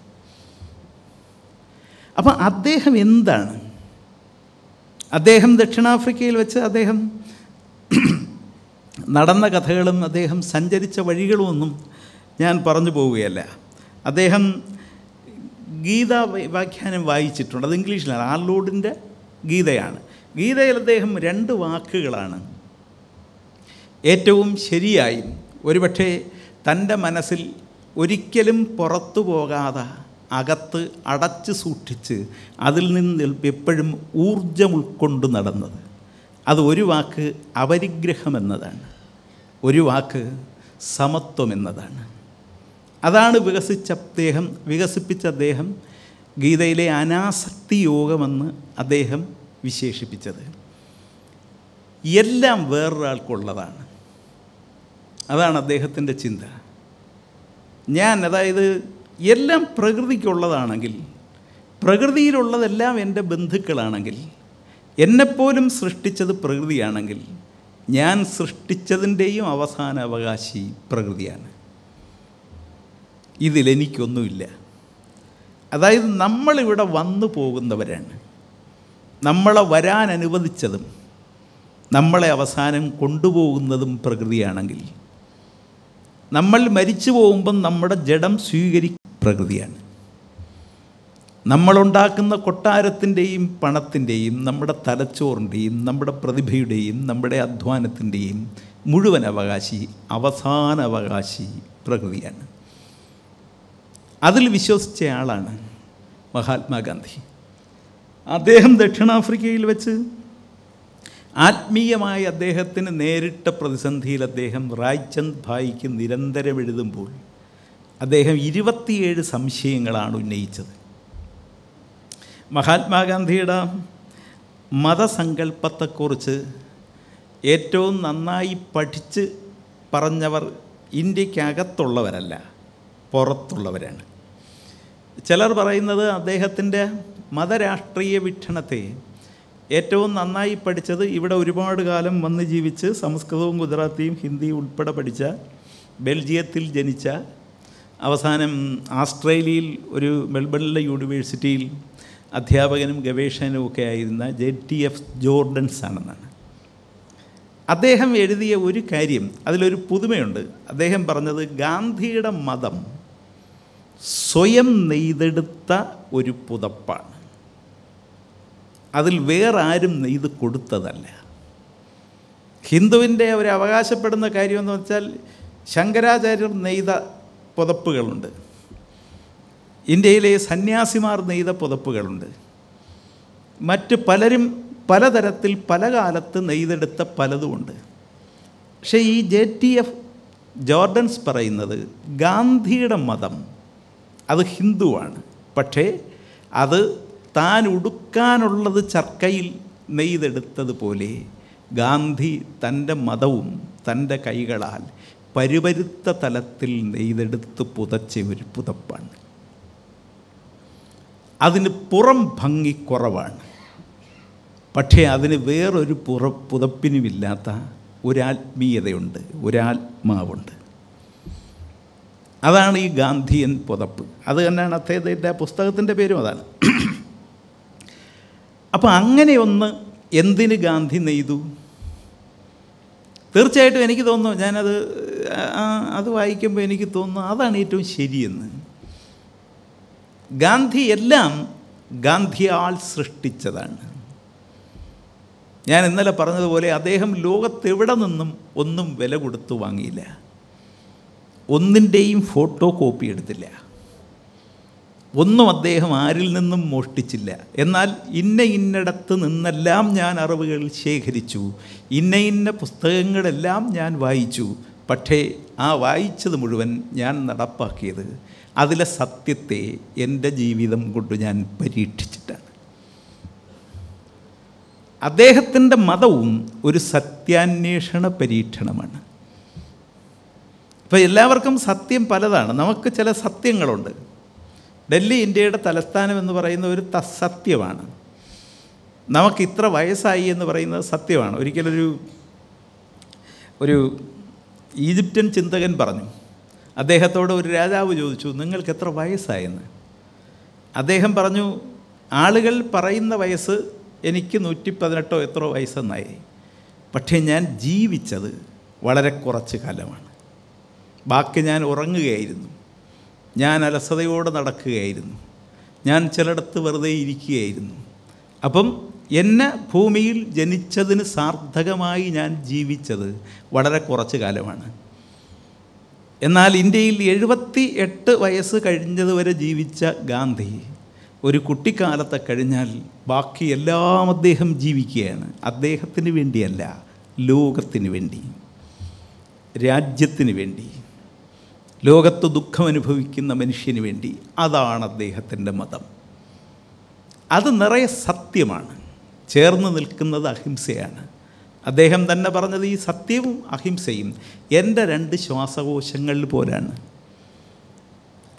അപ്പോൾ അദ്ദേഹം എന്താണ് അദ്ദേഹം ദക്ഷിണാഫ്രിക്കയിൽ വെച്ച് അദ്ദേഹം നടന്ന കഥകളും അദ്ദേഹം സഞ്ചരിച്ച ഒന്നും ഞാൻ പറഞ്ഞു പോവുകയല്ല അദ്ദേഹം ഗീത വ്യാഖ്യാനം വായിച്ചിട്ടുണ്ട് അത് ഇംഗ്ലീഷിലാണ് ആർലോഡിൻ്റെ ഗീതയാണ് ഗീതയിൽ അദ്ദേഹം രണ്ട് വാക്കുകളാണ് ഏറ്റവും ശരിയായും ഒരുപക്ഷേ തൻ്റെ മനസ്സിൽ ഒരിക്കലും പുറത്തു പോകാതെ അകത്ത് അടച്ചു സൂക്ഷിച്ച് അതിൽ നിന്ന് എപ്പോഴും ഊർജം ഉൾക്കൊണ്ട് നടന്നത് അത് ഒരു വാക്ക് അപരിഗ്രഹം എന്നതാണ് ഒരു വാക്ക് സമത്വം എന്നതാണ് അതാണ് വികസിച്ച അദ്ദേഹം വികസിപ്പിച്ച അദ്ദേഹം ഗീതയിലെ അനാസക്തി യോഗമെന്ന് അദ്ദേഹം വിശേഷിപ്പിച്ചത് എല്ലാം വേറൊരാൾക്കുള്ളതാണ് അതാണ് അദ്ദേഹത്തിൻ്റെ ചിന്ത ഞാൻ അതായത് എല്ലാം പ്രകൃതിക്കുള്ളതാണെങ്കിൽ പ്രകൃതിയിലുള്ളതെല്ലാം എൻ്റെ ബന്ധുക്കളാണെങ്കിൽ എന്നെപ്പോലും സൃഷ്ടിച്ചത് പ്രകൃതിയാണെങ്കിൽ ഞാൻ സൃഷ്ടിച്ചതിൻ്റെയും അവസാന അവകാശി പ്രകൃതിയാണ് ഇതിലെനിക്കൊന്നുമില്ല അതായത് നമ്മളിവിടെ വന്നു പോകുന്നവരാണ് നമ്മളെ വരാൻ അനുവദിച്ചതും നമ്മളെ അവസാനം കൊണ്ടുപോകുന്നതും പ്രകൃതിയാണെങ്കിൽ നമ്മൾ മരിച്ചു പോകുമ്പം നമ്മുടെ ജഡം സ്വീകരി പ്രകൃതിയാണ് നമ്മളുണ്ടാക്കുന്ന കൊട്ടാരത്തിൻ്റെയും പണത്തിൻ്റെയും നമ്മുടെ തലച്ചോറിൻ്റെയും നമ്മുടെ പ്രതിഭയുടെയും നമ്മുടെ അധ്വാനത്തിൻ്റെയും മുഴുവൻ അവകാശി അവസാന അവകാശി പ്രകൃതിയാണ് അതിൽ വിശ്വസിച്ച ആളാണ് മഹാത്മാഗാന്ധി അദ്ദേഹം ദക്ഷിണാഫ്രിക്കയിൽ വെച്ച് ആത്മീയമായ അദ്ദേഹത്തിന് നേരിട്ട പ്രതിസന്ധിയിൽ അദ്ദേഹം റായ്ചന്ദ് ഭായിക്ക് നിരന്തരം എഴുതുമ്പോൾ അദ്ദേഹം ഇരുപത്തിയേഴ് സംശയങ്ങളാണ് ഉന്നയിച്ചത് മഹാത്മാഗാന്ധിയുടെ മതസങ്കല്പത്തെക്കുറിച്ച് ഏറ്റവും നന്നായി പഠിച്ച് പറഞ്ഞവർ ഇന്ത്യക്കകത്തുള്ളവരല്ല പുറത്തുള്ളവരാണ് ചിലർ പറയുന്നത് അദ്ദേഹത്തിൻ്റെ മതരാഷ്ട്രീയ വിക്ഷണത്തെയും ഏറ്റവും നന്നായി പഠിച്ചത് ഇവിടെ ഒരുപാട് കാലം വന്ന് ജീവിച്ച് സംസ്കൃതവും ഗുജറാത്തിയും ഹിന്ദിയും ഉൾപ്പെടെ പഠിച്ച ബെൽജിയത്തിൽ ജനിച്ച അവസാനം ആസ്ട്രേലിയയിൽ ഒരു മെൽബണിലെ യൂണിവേഴ്സിറ്റിയിൽ അധ്യാപകനും ഗവേഷകനും ഒക്കെ ആയിരുന്ന ജെ ടി എഫ് ജോർഡൻസ് ആണെന്നാണ് അദ്ദേഹം എഴുതിയ ഒരു കാര്യം അതിലൊരു പുതുമയുണ്ട് അദ്ദേഹം പറഞ്ഞത് ഗാന്ധിയുടെ മതം സ്വയം നെയ്തെടുത്ത ഒരു പുതപ്പാണ് അതിൽ വേറെ ആരും ഇത് കൊടുത്തതല്ല ഹിന്ദുവിൻ്റെ ഒരു അവകാശപ്പെടുന്ന കാര്യമെന്ന് വെച്ചാൽ ശങ്കരാചാര്യർ നെയ്ത പുതപ്പുകളുണ്ട് ഇന്ത്യയിലെ സന്യാസിമാർ നെയ്ത പുതപ്പുകളുണ്ട് മറ്റ് പലരും പലതരത്തിൽ പല കാലത്ത് നെയ്തെടുത്ത പലതുമുണ്ട് പക്ഷേ ഈ ജെ ടി എഫ് ജോർഡൻസ് പറയുന്നത് ഗാന്ധിയുടെ മതം അത് ഹിന്ദുവാണ് പക്ഷേ അത് താൻ ഉടുക്കാനുള്ളത് ചർക്കയിൽ നെയ്തെടുത്തതുപോലെ ഗാന്ധി തൻ്റെ മതവും തൻ്റെ കൈകളാൽ പരുപരുത്ത തലത്തിൽ നെയ്തെടുത്ത് പുതച്ച ഒരു പുതപ്പാണ് അതിന് പുറം ഭംഗി കുറവാണ് പക്ഷേ അതിന് വേറൊരു പുറ പുതപ്പിനുമില്ലാത്ത ഒരാത്മീയതയുണ്ട് ഒരാത്മാവുണ്ട് അതാണ് ഈ ഗാന്ധിയൻ പുതപ്പ് അത് തന്നെയാണ് അദ്ദേഹത്തിൻ്റെ പുസ്തകത്തിൻ്റെ പേരും അതാണ് അപ്പോൾ അങ്ങനെയൊന്ന് എന്തിന് ഗാന്ധി നെയ്തു തീർച്ചയായിട്ടും എനിക്ക് തോന്നുന്നു ഞാനത് അത് വായിക്കുമ്പോൾ എനിക്ക് തോന്നുന്നു അതാണ് ഏറ്റവും ശരിയെന്ന് ഗാന്ധി എല്ലാം ഗാന്ധിയാൾ സൃഷ്ടിച്ചതാണ് ഞാൻ ഇന്നലെ പറഞ്ഞതുപോലെ അദ്ദേഹം ലോകത്തെവിടെ നിന്നും ഒന്നും വില കൊടുത്തു വാങ്ങിയില്ല ഒന്നിൻ്റെയും ഫോട്ടോ കോപ്പി എടുത്തില്ല ഒന്നും അദ്ദേഹം ആരിൽ നിന്നും മോഷ്ടിച്ചില്ല എന്നാൽ ഇന്ന ഇന്നിടത്ത് നിന്നെല്ലാം ഞാൻ അറിവുകൾ ശേഖരിച്ചു ഇന്ന ഇന്ന പുസ്തകങ്ങളെല്ലാം ഞാൻ വായിച്ചു പക്ഷേ ആ വായിച്ചത് മുഴുവൻ ഞാൻ നടപ്പാക്കിയത് അതിലെ സത്യത്തെ എൻ്റെ ജീവിതം കൊണ്ട് ഞാൻ പരീക്ഷിച്ചിട്ടാണ് അദ്ദേഹത്തിൻ്റെ മതവും ഒരു സത്യാന്വേഷണ പരീക്ഷണമാണ് ഇപ്പോൾ എല്ലാവർക്കും സത്യം പലതാണ് നമുക്ക് ചില സത്യങ്ങളുണ്ട് ഡൽഹി ഇന്ത്യയുടെ തലസ്ഥാനം എന്ന് പറയുന്ന ഒരു ത സത്യമാണ് നമുക്ക് ഇത്ര വയസ്സായി എന്ന് പറയുന്നത് സത്യമാണ് ഒരിക്കലൊരു ഒരു ഈജിപ്റ്റൻ ചിന്തകൻ പറഞ്ഞു അദ്ദേഹത്തോട് ഒരു രാജാവ് ചോദിച്ചു നിങ്ങൾക്ക് എത്ര വയസ്സായെന്ന് അദ്ദേഹം പറഞ്ഞു ആളുകൾ പറയുന്ന വയസ്സ് എനിക്ക് നൂറ്റി പതിനെട്ടോ എത്രയോ വയസ്സെന്നായി പക്ഷേ ഞാൻ ജീവിച്ചത് വളരെ കുറച്ച് കാലമാണ് ബാക്കി ഞാൻ ഉറങ്ങുകയായിരുന്നു ഞാൻ അലസതയോടെ നടക്കുകയായിരുന്നു ഞാൻ ചിലയിടത്ത് വെറുതെ ഇരിക്കുകയായിരുന്നു അപ്പം എന്നെ ഭൂമിയിൽ ജനിച്ചതിന് സാർത്ഥകമായി ഞാൻ ജീവിച്ചത് വളരെ കുറച്ച് കാലമാണ് എന്നാൽ ഇന്ത്യയിൽ എഴുപത്തി എട്ട് വയസ്സ് കഴിഞ്ഞതുവരെ ജീവിച്ച ഗാന്ധി ഒരു കുട്ടിക്കാലത്തെ കഴിഞ്ഞാൽ ബാക്കി എല്ലാം അദ്ദേഹം ജീവിക്കുകയാണ് അദ്ദേഹത്തിന് വേണ്ടിയല്ല ലോകത്തിന് വേണ്ടി രാജ്യത്തിന് വേണ്ടി ലോകത്ത് ദുഃഖം അനുഭവിക്കുന്ന മനുഷ്യന് വേണ്ടി അതാണ് അദ്ദേഹത്തിൻ്റെ മതം അത് നിറയെ സത്യമാണ് ചേർന്ന് നിൽക്കുന്നത് അഹിംസയാണ് അദ്ദേഹം തന്നെ പറഞ്ഞത് ഈ സത്യവും അഹിംസയും എൻ്റെ രണ്ട് ശ്വാസകോശങ്ങളിൽ പോലാണ്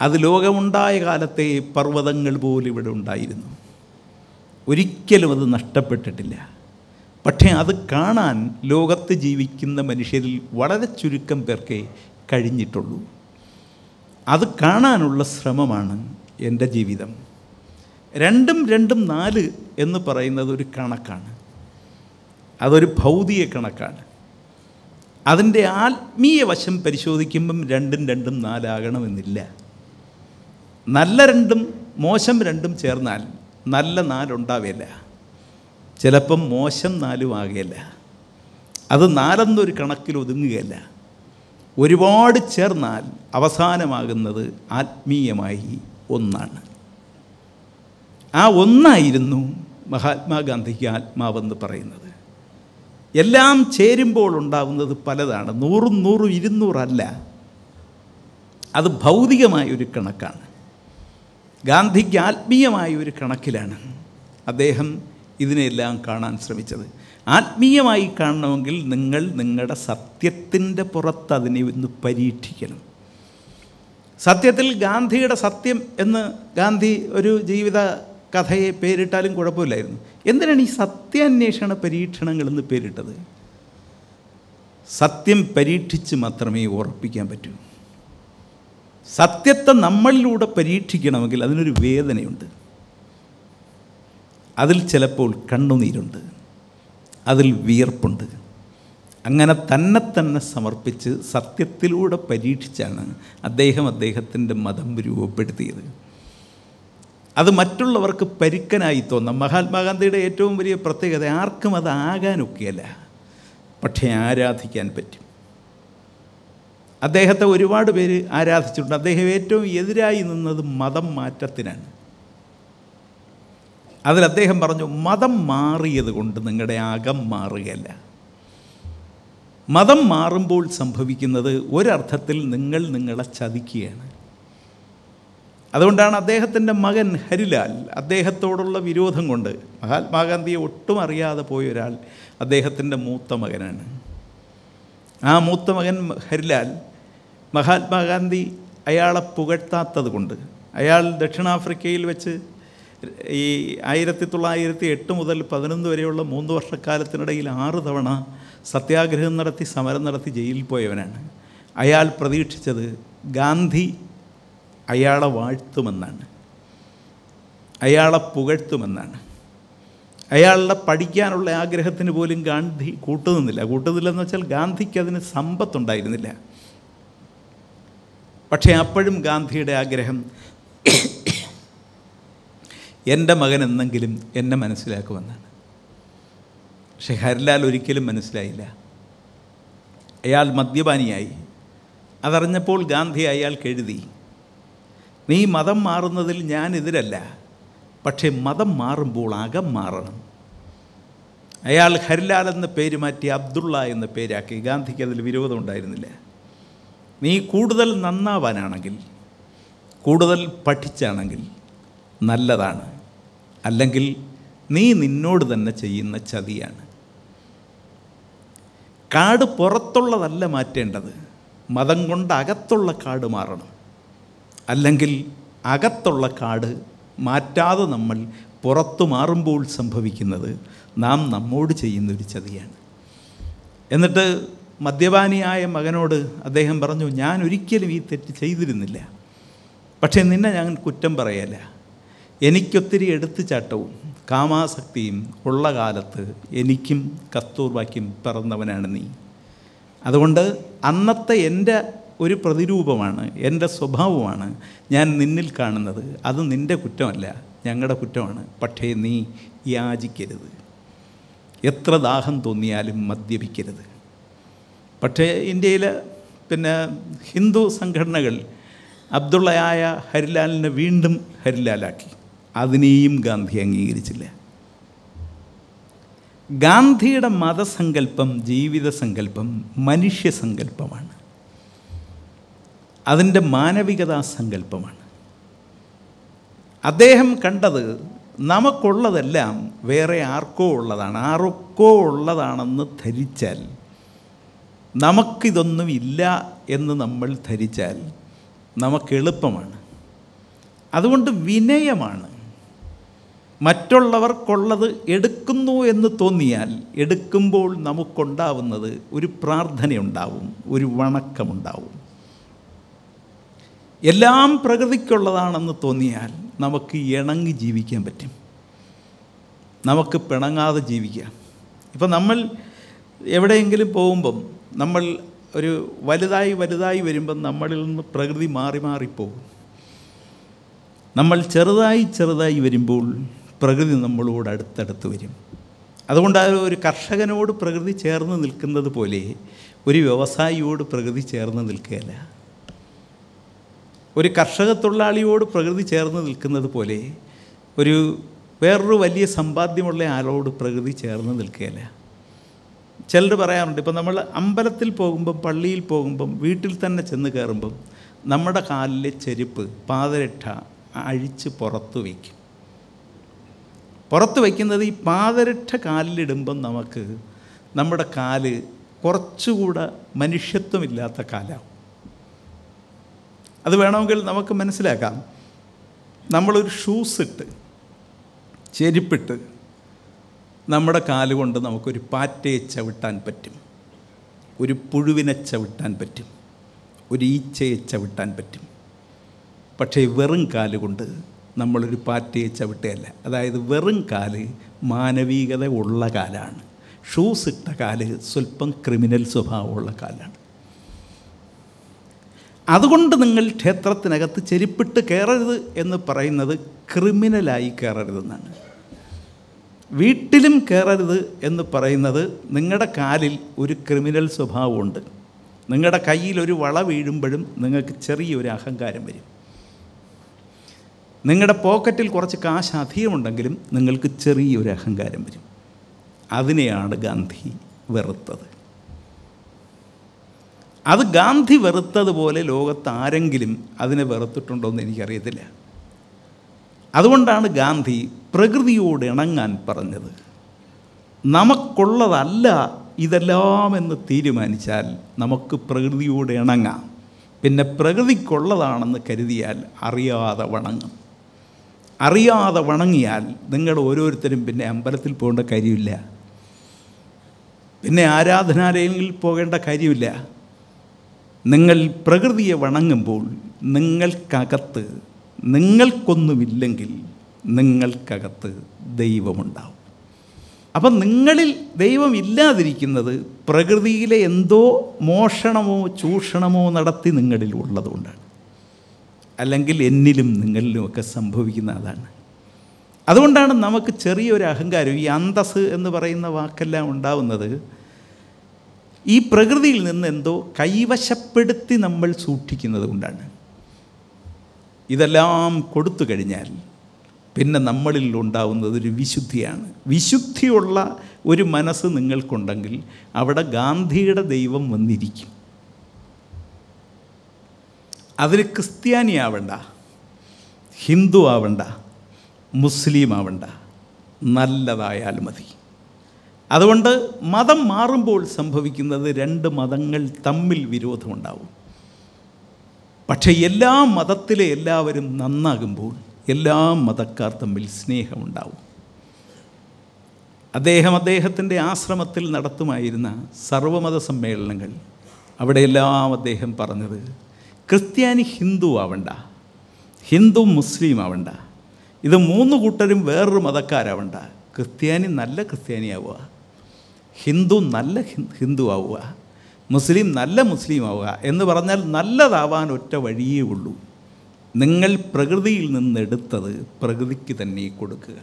അത് ലോകമുണ്ടായ കാലത്തെ പർവ്വതങ്ങൾ പോലും ഇവിടെ ഉണ്ടായിരുന്നു ഒരിക്കലും അത് നഷ്ടപ്പെട്ടിട്ടില്ല പക്ഷേ അത് കാണാൻ ലോകത്ത് ജീവിക്കുന്ന മനുഷ്യരിൽ വളരെ ചുരുക്കം പേർക്കേ കഴിഞ്ഞിട്ടുള്ളൂ അത് കാണാനുള്ള ശ്രമമാണ് എൻ്റെ ജീവിതം രണ്ടും രണ്ടും നാല് എന്ന് പറയുന്നത് ഒരു കണക്കാണ് അതൊരു ഭൗതിക കണക്കാണ് അതിൻ്റെ ആത്മീയ വശം പരിശോധിക്കുമ്പം രണ്ടും രണ്ടും നാലാകണമെന്നില്ല നല്ല രണ്ടും മോശം രണ്ടും ചേർന്നാൽ നല്ല നാലുണ്ടാവില്ല ചിലപ്പം മോശം നാലും ആകില്ല അത് നാലെന്നൊരു കണക്കിൽ ഒതുങ്ങുകയല്ല ഒരുപാട് ചേർന്നാൽ അവസാനമാകുന്നത് ആത്മീയമായി ഒന്നാണ് ആ ഒന്നായിരുന്നു മഹാത്മാഗാന്ധിക്ക് ആത്മാവെന്ന് പറയുന്നത് എല്ലാം ചേരുമ്പോൾ ഉണ്ടാകുന്നത് പലതാണ് നൂറും നൂറും ഇരുന്നൂറല്ല അത് ഭൗതികമായൊരു ഒരു കണക്കാണ് ഗാന്ധിക്ക് ആത്മീയമായ ഒരു കണക്കിലാണ് അദ്ദേഹം ഇതിനെല്ലാം കാണാൻ ശ്രമിച്ചത് ആത്മീയമായി കാണണമെങ്കിൽ നിങ്ങൾ നിങ്ങളുടെ സത്യത്തിൻ്റെ പുറത്ത് അതിനെ ഒന്ന് പരീക്ഷിക്കണം സത്യത്തിൽ ഗാന്ധിയുടെ സത്യം എന്ന് ഗാന്ധി ഒരു ജീവിത കഥയെ പേരിട്ടാലും കുഴപ്പമില്ലായിരുന്നു എന്തിനാണ് ഈ സത്യാന്വേഷണ പരീക്ഷണങ്ങൾ എന്ന് പേരിട്ടത് സത്യം പരീക്ഷിച്ച് മാത്രമേ ഉറപ്പിക്കാൻ പറ്റൂ സത്യത്തെ നമ്മളിലൂടെ പരീക്ഷിക്കണമെങ്കിൽ അതിനൊരു വേദനയുണ്ട് അതിൽ ചിലപ്പോൾ കണ്ണുനീരുണ്ട് അതിൽ വിയർപ്പുണ്ട് അങ്ങനെ തന്നെ തന്നെ സമർപ്പിച്ച് സത്യത്തിലൂടെ പരീക്ഷിച്ചാണ് അദ്ദേഹം അദ്ദേഹത്തിൻ്റെ മതം രൂപപ്പെടുത്തിയത് അത് മറ്റുള്ളവർക്ക് പരുക്കനായി തോന്നാം മഹാത്മാഗാന്ധിയുടെ ഏറ്റവും വലിയ പ്രത്യേകത ആർക്കും അത് ആകാനൊക്കെയല്ല പക്ഷേ ആരാധിക്കാൻ പറ്റും അദ്ദേഹത്തെ ഒരുപാട് പേര് ആരാധിച്ചിട്ടുണ്ട് അദ്ദേഹം ഏറ്റവും എതിരായി നിന്നത് മതം മാറ്റത്തിനാണ് അതിൽ അദ്ദേഹം പറഞ്ഞു മതം മാറിയത് കൊണ്ട് നിങ്ങളുടെ അകം മാറുകയല്ല മതം മാറുമ്പോൾ സംഭവിക്കുന്നത് ഒരർത്ഥത്തിൽ നിങ്ങൾ നിങ്ങളെ ചതിക്കുകയാണ് അതുകൊണ്ടാണ് അദ്ദേഹത്തിൻ്റെ മകൻ ഹരിലാൽ അദ്ദേഹത്തോടുള്ള വിരോധം കൊണ്ട് മഹാത്മാഗാന്ധിയെ ഒട്ടും അറിയാതെ പോയ ഒരാൾ അദ്ദേഹത്തിൻ്റെ മൂത്ത മകനാണ് ആ മൂത്ത മകൻ ഹരിലാൽ മഹാത്മാഗാന്ധി അയാളെ പുകഴ്ത്താത്തത് കൊണ്ട് അയാൾ ദക്ഷിണാഫ്രിക്കയിൽ വെച്ച് ഈ ആയിരത്തി തൊള്ളായിരത്തി എട്ട് മുതൽ പതിനൊന്ന് വരെയുള്ള മൂന്ന് വർഷക്കാലത്തിനിടയിൽ ആറ് തവണ സത്യാഗ്രഹം നടത്തി സമരം നടത്തി ജയിലിൽ പോയവനാണ് അയാൾ പ്രതീക്ഷിച്ചത് ഗാന്ധി അയാളെ വാഴ്ത്തുമെന്നാണ് അയാളെ പുകഴ്ത്തുമെന്നാണ് അയാളുടെ പഠിക്കാനുള്ള ആഗ്രഹത്തിന് പോലും ഗാന്ധി കൂട്ടുനിന്നില്ല കൂട്ടുന്നില്ലെന്ന് വെച്ചാൽ ഗാന്ധിക്ക് അതിന് സമ്പത്തുണ്ടായിരുന്നില്ല പക്ഷേ അപ്പോഴും ഗാന്ധിയുടെ ആഗ്രഹം എൻ്റെ മകൻ എന്നെങ്കിലും എന്നെ മനസ്സിലാക്കുമെന്നാണ് പക്ഷെ ഹരിലാൽ ഒരിക്കലും മനസ്സിലായില്ല അയാൾ മദ്യപാനിയായി അതറിഞ്ഞപ്പോൾ ഗാന്ധി അയാൾ എഴുതി നീ മതം മാറുന്നതിൽ ഞാൻ എതിരല്ല പക്ഷേ മതം മാറുമ്പോൾ അകം മാറണം അയാൾ ഹരിലാൽ എന്ന പേര് മാറ്റി അബ്ദുള്ള എന്ന പേരാക്കി ഗാന്ധിക്ക് അതിൽ വിരോധം ഉണ്ടായിരുന്നില്ല നീ കൂടുതൽ നന്നാവാനാണെങ്കിൽ കൂടുതൽ പഠിച്ചാണെങ്കിൽ നല്ലതാണ് അല്ലെങ്കിൽ നീ നിന്നോട് തന്നെ ചെയ്യുന്ന ചതിയാണ് കാട് പുറത്തുള്ളതല്ല മാറ്റേണ്ടത് മതം കൊണ്ട് അകത്തുള്ള കാട് മാറണം അല്ലെങ്കിൽ അകത്തുള്ള കാട് മാറ്റാതെ നമ്മൾ പുറത്തു മാറുമ്പോൾ സംഭവിക്കുന്നത് നാം നമ്മോട് ചെയ്യുന്നൊരു ചതിയാണ് എന്നിട്ട് മദ്യപാനിയായ മകനോട് അദ്ദേഹം പറഞ്ഞു ഞാൻ ഒരിക്കലും ഈ തെറ്റ് ചെയ്തിരുന്നില്ല പക്ഷേ നിന്നെ ഞാൻ കുറ്റം പറയല്ല എനിക്കൊത്തിരി എടുത്തുചാട്ടവും കാമാസക്തിയും ഉള്ള കാലത്ത് എനിക്കും കസ്തൂർബാക്കും പിറന്നവനാണ് നീ അതുകൊണ്ട് അന്നത്തെ എൻ്റെ ഒരു പ്രതിരൂപമാണ് എൻ്റെ സ്വഭാവമാണ് ഞാൻ നിന്നിൽ കാണുന്നത് അത് നിൻ്റെ കുറ്റമല്ല ഞങ്ങളുടെ കുറ്റമാണ് പക്ഷേ നീ യാചിക്കരുത് എത്ര ദാഹം തോന്നിയാലും മദ്യപിക്കരുത് പക്ഷേ ഇന്ത്യയിൽ പിന്നെ ഹിന്ദു സംഘടനകൾ അബ്ദുള്ളയായ ഹരിലാലിനെ വീണ്ടും ഹരിലാലാക്കി അതിനെയും ഗാന്ധി അംഗീകരിച്ചില്ല ഗാന്ധിയുടെ മതസങ്കല്പം ജീവിത സങ്കല്പം മനുഷ്യസങ്കല്പമാണ് അതിൻ്റെ മാനവികതാ സങ്കല്പമാണ് അദ്ദേഹം കണ്ടത് നമുക്കുള്ളതെല്ലാം വേറെ ആർക്കോ ഉള്ളതാണ് ആർക്കോ ഉള്ളതാണെന്ന് ധരിച്ചാൽ നമുക്കിതൊന്നും ഇല്ല എന്ന് നമ്മൾ ധരിച്ചാൽ നമുക്ക് എളുപ്പമാണ് അതുകൊണ്ട് വിനയമാണ് മറ്റുള്ളവർക്കുള്ളത് എടുക്കുന്നു എന്ന് തോന്നിയാൽ എടുക്കുമ്പോൾ നമുക്കുണ്ടാവുന്നത് ഒരു പ്രാർത്ഥനയുണ്ടാവും ഒരു വണക്കമുണ്ടാവും എല്ലാം പ്രകൃതിക്കുള്ളതാണെന്ന് തോന്നിയാൽ നമുക്ക് ഇണങ്ങി ജീവിക്കാൻ പറ്റും നമുക്ക് പിണങ്ങാതെ ജീവിക്കാം ഇപ്പം നമ്മൾ എവിടെയെങ്കിലും പോകുമ്പം നമ്മൾ ഒരു വലുതായി വലുതായി വരുമ്പം നമ്മളിൽ നിന്ന് പ്രകൃതി മാറി മാറിപ്പോകും നമ്മൾ ചെറുതായി ചെറുതായി വരുമ്പോൾ പ്രകൃതി നമ്മളോട് അടുത്തടുത്ത് വരും അതുകൊണ്ട് ഒരു കർഷകനോട് പ്രകൃതി ചേർന്ന് നിൽക്കുന്നത് പോലെ ഒരു വ്യവസായിയോട് പ്രകൃതി ചേർന്ന് നിൽക്കുകയല്ല ഒരു കർഷക തൊഴിലാളിയോട് പ്രകൃതി ചേർന്ന് നിൽക്കുന്നത് പോലെ ഒരു വേറൊരു വലിയ സമ്പാദ്യമുള്ള ആളോട് പ്രകൃതി ചേർന്ന് നിൽക്കുകയല്ല ചിലർ പറയാറുണ്ട് ഇപ്പം നമ്മൾ അമ്പലത്തിൽ പോകുമ്പം പള്ളിയിൽ പോകുമ്പം വീട്ടിൽ തന്നെ ചെന്ന് കയറുമ്പം നമ്മുടെ കാലിലെ ചെരുപ്പ് പാദരക്ഷ അഴിച്ച് പുറത്തു വയ്ക്കും പുറത്ത് വയ്ക്കുന്നത് ഈ പാതരട്ട കാലിലിടുമ്പം നമുക്ക് നമ്മുടെ കാല് കുറച്ചുകൂടെ മനുഷ്യത്വമില്ലാത്ത കാലാവും അത് വേണമെങ്കിൽ നമുക്ക് മനസ്സിലാക്കാം നമ്മളൊരു ഷൂസ് ഇട്ട് ചെരുപ്പിട്ട് നമ്മുടെ കാലുകൊണ്ട് നമുക്കൊരു പാറ്റയെ ചവിട്ടാൻ പറ്റും ഒരു പുഴുവിനെ ചവിട്ടാൻ പറ്റും ഒരു ഈച്ചയെ ചവിട്ടാൻ പറ്റും പക്ഷേ വെറും കാലുകൊണ്ട് നമ്മളൊരു പാറ്റയെ ചവിട്ടുകയല്ല അതായത് വെറും കാല് മാനവികത ഉള്ള കാലാണ് ഷൂസ് ഇട്ട കാല് സ്വല്പം ക്രിമിനൽ സ്വഭാവമുള്ള കാലാണ് അതുകൊണ്ട് നിങ്ങൾ ക്ഷേത്രത്തിനകത്ത് ചെരിപ്പിട്ട് കയറരുത് എന്ന് പറയുന്നത് ക്രിമിനലായി കയറരുതെന്നാണ് വീട്ടിലും കയറരുത് എന്ന് പറയുന്നത് നിങ്ങളുടെ കാലിൽ ഒരു ക്രിമിനൽ സ്വഭാവമുണ്ട് നിങ്ങളുടെ കയ്യിൽ ഒരു വള വീഴുമ്പോഴും നിങ്ങൾക്ക് ചെറിയൊരു അഹങ്കാരം വരും നിങ്ങളുടെ പോക്കറ്റിൽ കുറച്ച് കാശ് അധികമുണ്ടെങ്കിലും നിങ്ങൾക്ക് ചെറിയൊരു അഹങ്കാരം വരും അതിനെയാണ് ഗാന്ധി വെറുത്തത് അത് ഗാന്ധി വെറുത്തതുപോലെ ലോകത്ത് ആരെങ്കിലും അതിനെ വെറുത്തിട്ടുണ്ടോ എന്ന് എനിക്കറിയത്തില്ല അതുകൊണ്ടാണ് ഗാന്ധി പ്രകൃതിയോട് ഇണങ്ങാൻ പറഞ്ഞത് നമുക്കുള്ളതല്ല ഇതെല്ലാം എന്ന് തീരുമാനിച്ചാൽ നമുക്ക് പ്രകൃതിയോട് ഇണങ്ങാം പിന്നെ പ്രകൃതിക്കുള്ളതാണെന്ന് കരുതിയാൽ അറിയാതെ വണങ്ങും അറിയാതെ വണങ്ങിയാൽ നിങ്ങൾ ഓരോരുത്തരും പിന്നെ അമ്പലത്തിൽ പോകേണ്ട കാര്യമില്ല പിന്നെ ആരാധനാലയങ്ങളിൽ പോകേണ്ട കാര്യമില്ല നിങ്ങൾ പ്രകൃതിയെ വണങ്ങുമ്പോൾ നിങ്ങൾക്കകത്ത് നിങ്ങൾക്കൊന്നുമില്ലെങ്കിൽ നിങ്ങൾക്കകത്ത് ദൈവമുണ്ടാവും അപ്പം നിങ്ങളിൽ ദൈവം ഇല്ലാതിരിക്കുന്നത് പ്രകൃതിയിലെ എന്തോ മോഷണമോ ചൂഷണമോ നടത്തി നിങ്ങളിൽ ഉള്ളതുകൊണ്ടാണ് അല്ലെങ്കിൽ എന്നിലും നിങ്ങളിലും ഒക്കെ സംഭവിക്കുന്ന അതാണ് അതുകൊണ്ടാണ് നമുക്ക് ചെറിയൊരു അഹങ്കാരം ഈ അന്തസ് എന്ന് പറയുന്ന വാക്കെല്ലാം ഉണ്ടാവുന്നത് ഈ പ്രകൃതിയിൽ നിന്ന് എന്തോ കൈവശപ്പെടുത്തി നമ്മൾ സൂക്ഷിക്കുന്നത് കൊണ്ടാണ് ഇതെല്ലാം കൊടുത്തു കഴിഞ്ഞാൽ പിന്നെ നമ്മളിൽ ഉണ്ടാവുന്നത് ഒരു വിശുദ്ധിയാണ് വിശുദ്ധിയുള്ള ഒരു മനസ്സ് നിങ്ങൾക്കുണ്ടെങ്കിൽ അവിടെ ഗാന്ധിയുടെ ദൈവം വന്നിരിക്കും അതിന് ക്രിസ്ത്യാനി ആവണ്ട ഹിന്ദു ആവണ്ട മുസ്ലിം ആവണ്ട നല്ലതായാൽ മതി അതുകൊണ്ട് മതം മാറുമ്പോൾ സംഭവിക്കുന്നത് രണ്ട് മതങ്ങൾ തമ്മിൽ വിരോധമുണ്ടാവും പക്ഷേ എല്ലാ മതത്തിലെ എല്ലാവരും നന്നാകുമ്പോൾ എല്ലാ മതക്കാർ തമ്മിൽ സ്നേഹമുണ്ടാവും അദ്ദേഹം അദ്ദേഹത്തിൻ്റെ ആശ്രമത്തിൽ നടത്തുമായിരുന്ന സർവമത സമ്മേളനങ്ങൾ അവിടെയെല്ലാം അദ്ദേഹം പറഞ്ഞത് ക്രിസ്ത്യാനി ഹിന്ദു ആവണ്ട ഹിന്ദു മുസ്ലിം ആവണ്ട ഇത് മൂന്ന് കൂട്ടരും വേറൊരു മതക്കാരാവണ്ട ക്രിസ്ത്യാനി നല്ല ക്രിസ്ത്യാനിയാവുക ഹിന്ദു നല്ല ഹിന്ദു ആവുക മുസ്ലിം നല്ല മുസ്ലിം ആവുക എന്ന് പറഞ്ഞാൽ നല്ലതാവാൻ ഒറ്റ വഴിയേ ഉള്ളൂ നിങ്ങൾ പ്രകൃതിയിൽ നിന്നെടുത്തത് പ്രകൃതിക്ക് തന്നെ കൊടുക്കുക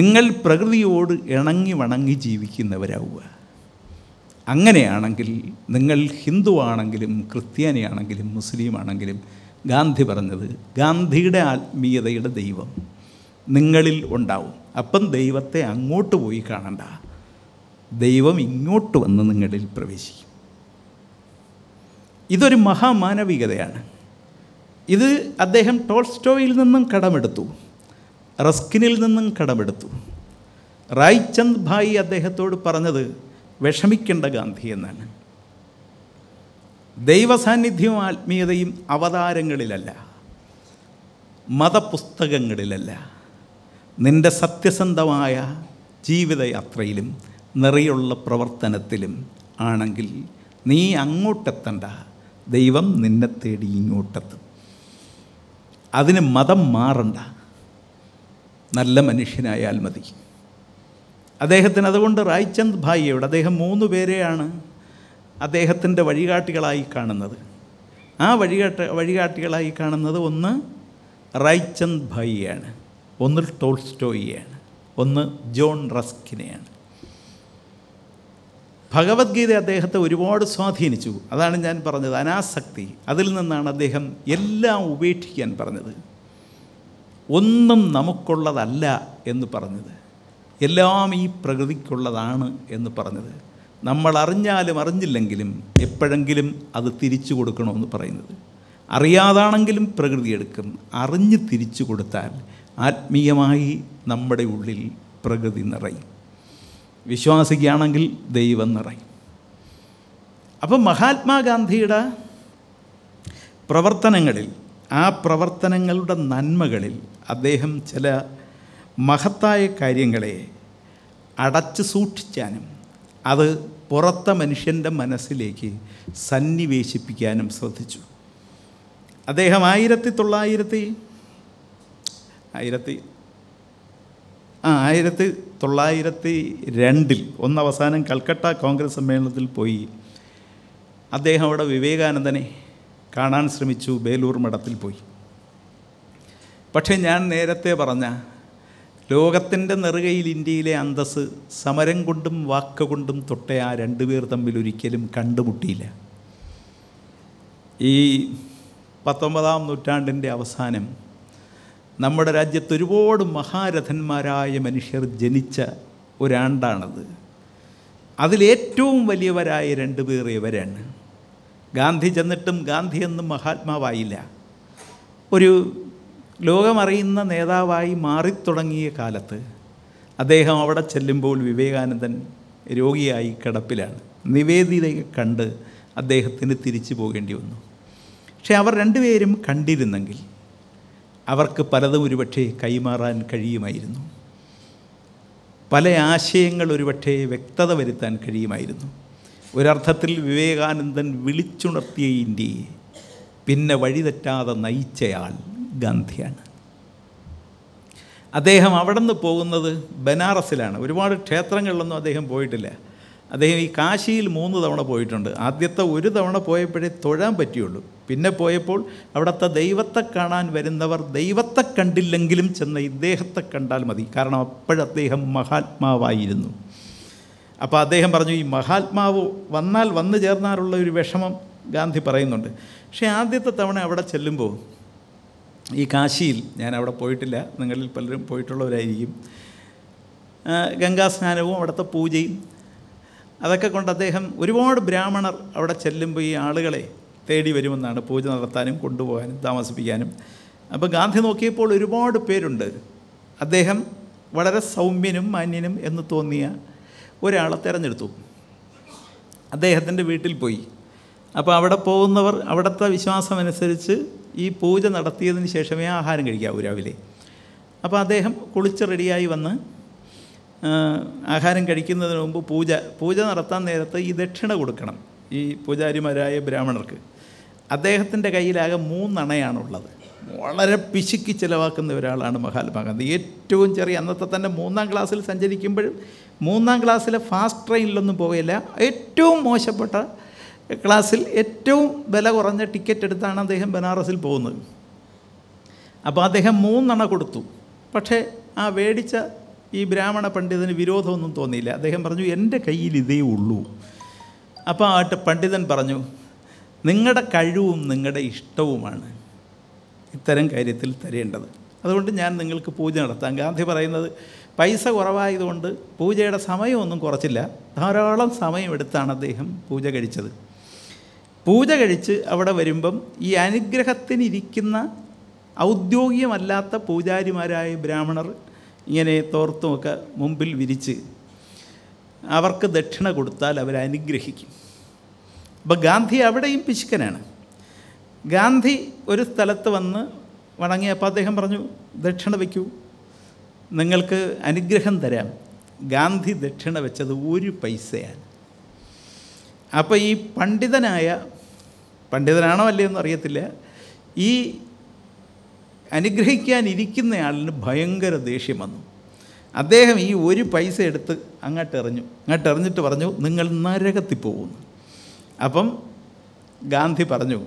നിങ്ങൾ പ്രകൃതിയോട് ഇണങ്ങി വണങ്ങി ജീവിക്കുന്നവരാവുക അങ്ങനെയാണെങ്കിൽ നിങ്ങൾ ഹിന്ദുവാണെങ്കിലും ക്രിസ്ത്യാനിയാണെങ്കിലും ആണെങ്കിലും ഗാന്ധി പറഞ്ഞത് ഗാന്ധിയുടെ ആത്മീയതയുടെ ദൈവം നിങ്ങളിൽ ഉണ്ടാവും അപ്പം ദൈവത്തെ അങ്ങോട്ട് പോയി കാണണ്ട ദൈവം ഇങ്ങോട്ട് വന്ന് നിങ്ങളിൽ പ്രവേശിക്കും ഇതൊരു മഹാമാനവികതയാണ് ഇത് അദ്ദേഹം ടോൾസ്റ്റോയിൽ നിന്നും കടമെടുത്തു റസ്കിനിൽ നിന്നും കടമെടുത്തു റായ്ചന്ദ് ഭായി അദ്ദേഹത്തോട് പറഞ്ഞത് വിഷമിക്കേണ്ട ഗാന്ധി എന്നാണ് ദൈവസാന്നിധ്യവും ആത്മീയതയും അവതാരങ്ങളിലല്ല മതപുസ്തകങ്ങളിലല്ല നിൻ്റെ സത്യസന്ധമായ ജീവിതയാത്രയിലും നിറയുള്ള പ്രവർത്തനത്തിലും ആണെങ്കിൽ നീ അങ്ങോട്ടെത്തണ്ട ദൈവം നിന്നെ തേടി ഇങ്ങോട്ടെത്തും അതിന് മതം മാറണ്ട നല്ല മനുഷ്യനായാൽ മതി അദ്ദേഹത്തിന് അതുകൊണ്ട് റായ്ചന്ദ് ഭായിയോട് അദ്ദേഹം മൂന്ന് പേരെയാണ് അദ്ദേഹത്തിൻ്റെ വഴികാട്ടികളായി കാണുന്നത് ആ വഴികാട്ട വഴികാട്ടികളായി കാണുന്നത് ഒന്ന് റായ്ചന്ദ് ഭായിയാണ് ഒന്ന് ടോൾസ്റ്റോയിയാണ് ഒന്ന് ജോൺ റസ്കിനെയാണ് ഭഗവത്ഗീത അദ്ദേഹത്തെ ഒരുപാട് സ്വാധീനിച്ചു അതാണ് ഞാൻ പറഞ്ഞത് അനാസക്തി അതിൽ നിന്നാണ് അദ്ദേഹം എല്ലാം ഉപേക്ഷിക്കാൻ പറഞ്ഞത് ഒന്നും നമുക്കുള്ളതല്ല എന്ന് പറഞ്ഞത് എല്ലാം ഈ പ്രകൃതിക്കുള്ളതാണ് എന്ന് പറഞ്ഞത് നമ്മൾ അറിഞ്ഞാലും അറിഞ്ഞില്ലെങ്കിലും എപ്പോഴെങ്കിലും അത് തിരിച്ചു കൊടുക്കണമെന്ന് പറയുന്നത് അറിയാതാണെങ്കിലും പ്രകൃതി എടുക്കും അറിഞ്ഞ് തിരിച്ചു കൊടുത്താൽ ആത്മീയമായി നമ്മുടെ ഉള്ളിൽ പ്രകൃതി നിറയും വിശ്വാസിക്കുകയാണെങ്കിൽ ദൈവം നിറയും അപ്പം മഹാത്മാഗാന്ധിയുടെ പ്രവർത്തനങ്ങളിൽ ആ പ്രവർത്തനങ്ങളുടെ നന്മകളിൽ അദ്ദേഹം ചില മഹത്തായ കാര്യങ്ങളെ അടച്ച് സൂക്ഷിച്ചാനും അത് പുറത്ത മനുഷ്യൻ്റെ മനസ്സിലേക്ക് സന്നിവേശിപ്പിക്കാനും ശ്രദ്ധിച്ചു അദ്ദേഹം ആയിരത്തി തൊള്ളായിരത്തി ആയിരത്തി ആ ആയിരത്തി തൊള്ളായിരത്തി രണ്ടിൽ ഒന്നവസാനം കൽക്കട്ട കോൺഗ്രസ് സമ്മേളനത്തിൽ പോയി അദ്ദേഹം അവിടെ വിവേകാനന്ദനെ കാണാൻ ശ്രമിച്ചു ബേലൂർ മഠത്തിൽ പോയി പക്ഷേ ഞാൻ നേരത്തെ പറഞ്ഞ ലോകത്തിൻ്റെ നെറുകയിൽ ഇന്ത്യയിലെ അന്തസ് സമരം കൊണ്ടും വാക്കുകൊണ്ടും തൊട്ടേ ആ രണ്ടുപേർ തമ്മിൽ ഒരിക്കലും കണ്ടുമുട്ടിയില്ല ഈ പത്തൊമ്പതാം നൂറ്റാണ്ടിൻ്റെ അവസാനം നമ്മുടെ രാജ്യത്ത് ഒരുപാട് മഹാരഥന്മാരായ മനുഷ്യർ ജനിച്ച ഒരാണ്ടാണത് അതിലേറ്റവും വലിയവരായ രണ്ടുപേർ ഇവരാണ് ഗാന്ധി ചെന്നിട്ടും ഗാന്ധി മഹാത്മാവായില്ല ഒരു ലോകമറിയുന്ന നേതാവായി മാറിത്തുടങ്ങിയ കാലത്ത് അദ്ദേഹം അവിടെ ചെല്ലുമ്പോൾ വിവേകാനന്ദൻ രോഗിയായി കിടപ്പിലാണ് നിവേദിതയെ കണ്ട് അദ്ദേഹത്തിന് തിരിച്ചു പോകേണ്ടി വന്നു പക്ഷേ അവർ രണ്ടുപേരും കണ്ടിരുന്നെങ്കിൽ അവർക്ക് പലതും ഒരുപക്ഷെ കൈമാറാൻ കഴിയുമായിരുന്നു പല ആശയങ്ങൾ ഒരുപക്ഷെ വ്യക്തത വരുത്താൻ കഴിയുമായിരുന്നു ഒരർത്ഥത്തിൽ വിവേകാനന്ദൻ വിളിച്ചുണർത്തിയ ഇന്ത്യയെ പിന്നെ വഴിതെറ്റാതെ നയിച്ചയാൾ ഗാന്ധിയാണ് അദ്ദേഹം അവിടെ നിന്ന് പോകുന്നത് ബനാറസിലാണ് ഒരുപാട് ക്ഷേത്രങ്ങളിലൊന്നും അദ്ദേഹം പോയിട്ടില്ല അദ്ദേഹം ഈ കാശിയിൽ മൂന്ന് തവണ പോയിട്ടുണ്ട് ആദ്യത്തെ ഒരു തവണ പോയപ്പോഴേ തൊഴാൻ പറ്റിയുള്ളൂ പിന്നെ പോയപ്പോൾ അവിടുത്തെ ദൈവത്തെ കാണാൻ വരുന്നവർ ദൈവത്തെ കണ്ടില്ലെങ്കിലും ചെന്ന ഇദ്ദേഹത്തെ കണ്ടാൽ മതി കാരണം അപ്പോഴദ്ദേഹം മഹാത്മാവായിരുന്നു അപ്പോൾ അദ്ദേഹം പറഞ്ഞു ഈ മഹാത്മാവ് വന്നാൽ വന്നു ചേർന്നാലുള്ള ഒരു വിഷമം ഗാന്ധി പറയുന്നുണ്ട് പക്ഷേ ആദ്യത്തെ തവണ അവിടെ ചെല്ലുമ്പോൾ ഈ കാശിയിൽ ഞാൻ അവിടെ പോയിട്ടില്ല നിങ്ങളിൽ പലരും പോയിട്ടുള്ളവരായിരിക്കും ഗംഗാസ്നാനവും അവിടുത്തെ പൂജയും അതൊക്കെ കൊണ്ട് അദ്ദേഹം ഒരുപാട് ബ്രാഹ്മണർ അവിടെ ചെല്ലുമ്പോൾ ഈ ആളുകളെ തേടി വരുമെന്നാണ് പൂജ നടത്താനും കൊണ്ടുപോകാനും താമസിപ്പിക്കാനും അപ്പോൾ ഗാന്ധി നോക്കിയപ്പോൾ ഒരുപാട് പേരുണ്ട് അദ്ദേഹം വളരെ സൗമ്യനും മാന്യനും എന്ന് തോന്നിയ ഒരാളെ തിരഞ്ഞെടുത്തു അദ്ദേഹത്തിൻ്റെ വീട്ടിൽ പോയി അപ്പോൾ അവിടെ പോകുന്നവർ അവിടുത്തെ വിശ്വാസമനുസരിച്ച് ഈ പൂജ നടത്തിയതിന് ശേഷമേ ആഹാരം കഴിക്കാവൂ രാവിലെ അപ്പോൾ അദ്ദേഹം കുളിച്ച് റെഡിയായി വന്ന് ആഹാരം കഴിക്കുന്നതിന് മുമ്പ് പൂജ പൂജ നടത്താൻ നേരത്ത് ഈ ദക്ഷിണ കൊടുക്കണം ഈ പൂജാരിമാരായ ബ്രാഹ്മണർക്ക് അദ്ദേഹത്തിൻ്റെ കയ്യിലാകെ മൂന്നണയാണുള്ളത് വളരെ പിശുക്കി ചിലവാക്കുന്ന ഒരാളാണ് മഹാത്മാഗാന്ധി ഏറ്റവും ചെറിയ അന്നത്തെ തന്നെ മൂന്നാം ക്ലാസ്സിൽ സഞ്ചരിക്കുമ്പോഴും മൂന്നാം ക്ലാസ്സിലെ ഫാസ്റ്റ് ട്രെയിനിലൊന്നും പോകില്ല ഏറ്റവും മോശപ്പെട്ട ക്ലാസ്സിൽ ഏറ്റവും വില കുറഞ്ഞ ടിക്കറ്റ് എടുത്താണ് അദ്ദേഹം ബനാറസിൽ പോകുന്നത് അപ്പോൾ അദ്ദേഹം മൂന്നെണ്ണ കൊടുത്തു പക്ഷേ ആ മേടിച്ച ഈ ബ്രാഹ്മണ പണ്ഡിതന് വിരോധമൊന്നും തോന്നിയില്ല അദ്ദേഹം പറഞ്ഞു എൻ്റെ കയ്യിൽ ഇതേ ഉള്ളൂ അപ്പോൾ ആ പണ്ഡിതൻ പറഞ്ഞു നിങ്ങളുടെ കഴിവും നിങ്ങളുടെ ഇഷ്ടവുമാണ് ഇത്തരം കാര്യത്തിൽ തരേണ്ടത് അതുകൊണ്ട് ഞാൻ നിങ്ങൾക്ക് പൂജ നടത്താം ഗാന്ധി പറയുന്നത് പൈസ കുറവായതുകൊണ്ട് പൂജയുടെ സമയമൊന്നും കുറച്ചില്ല ധാരാളം സമയമെടുത്താണ് അദ്ദേഹം പൂജ കഴിച്ചത് പൂജ കഴിച്ച് അവിടെ വരുമ്പം ഈ അനുഗ്രഹത്തിനിരിക്കുന്ന ഔദ്യോഗികമല്ലാത്ത പൂജാരിമാരായ ബ്രാഹ്മണർ ഇങ്ങനെ തോർത്തുമൊക്കെ മുമ്പിൽ വിരിച്ച് അവർക്ക് ദക്ഷിണ കൊടുത്താൽ അവർ അനുഗ്രഹിക്കും അപ്പോൾ ഗാന്ധി അവിടെയും പിശുക്കനാണ് ഗാന്ധി ഒരു സ്ഥലത്ത് വന്ന് വണങ്ങിയപ്പോൾ അദ്ദേഹം പറഞ്ഞു ദക്ഷിണ വയ്ക്കൂ നിങ്ങൾക്ക് അനുഗ്രഹം തരാം ഗാന്ധി ദക്ഷിണ വെച്ചത് ഒരു പൈസയാണ് അപ്പോൾ ഈ പണ്ഡിതനായ പണ്ഡിതനാണോ അല്ലേ എന്ന് അറിയത്തില്ല ഈ അനുഗ്രഹിക്കാനിരിക്കുന്നയാളിന് ഭയങ്കര ദേഷ്യം വന്നു അദ്ദേഹം ഈ ഒരു പൈസ എടുത്ത് അങ്ങോട്ട് എറിഞ്ഞു അങ്ങോട്ട് എറിഞ്ഞിട്ട് പറഞ്ഞു നിങ്ങൾ നരകത്തിൽ പോകുന്നു അപ്പം ഗാന്ധി പറഞ്ഞു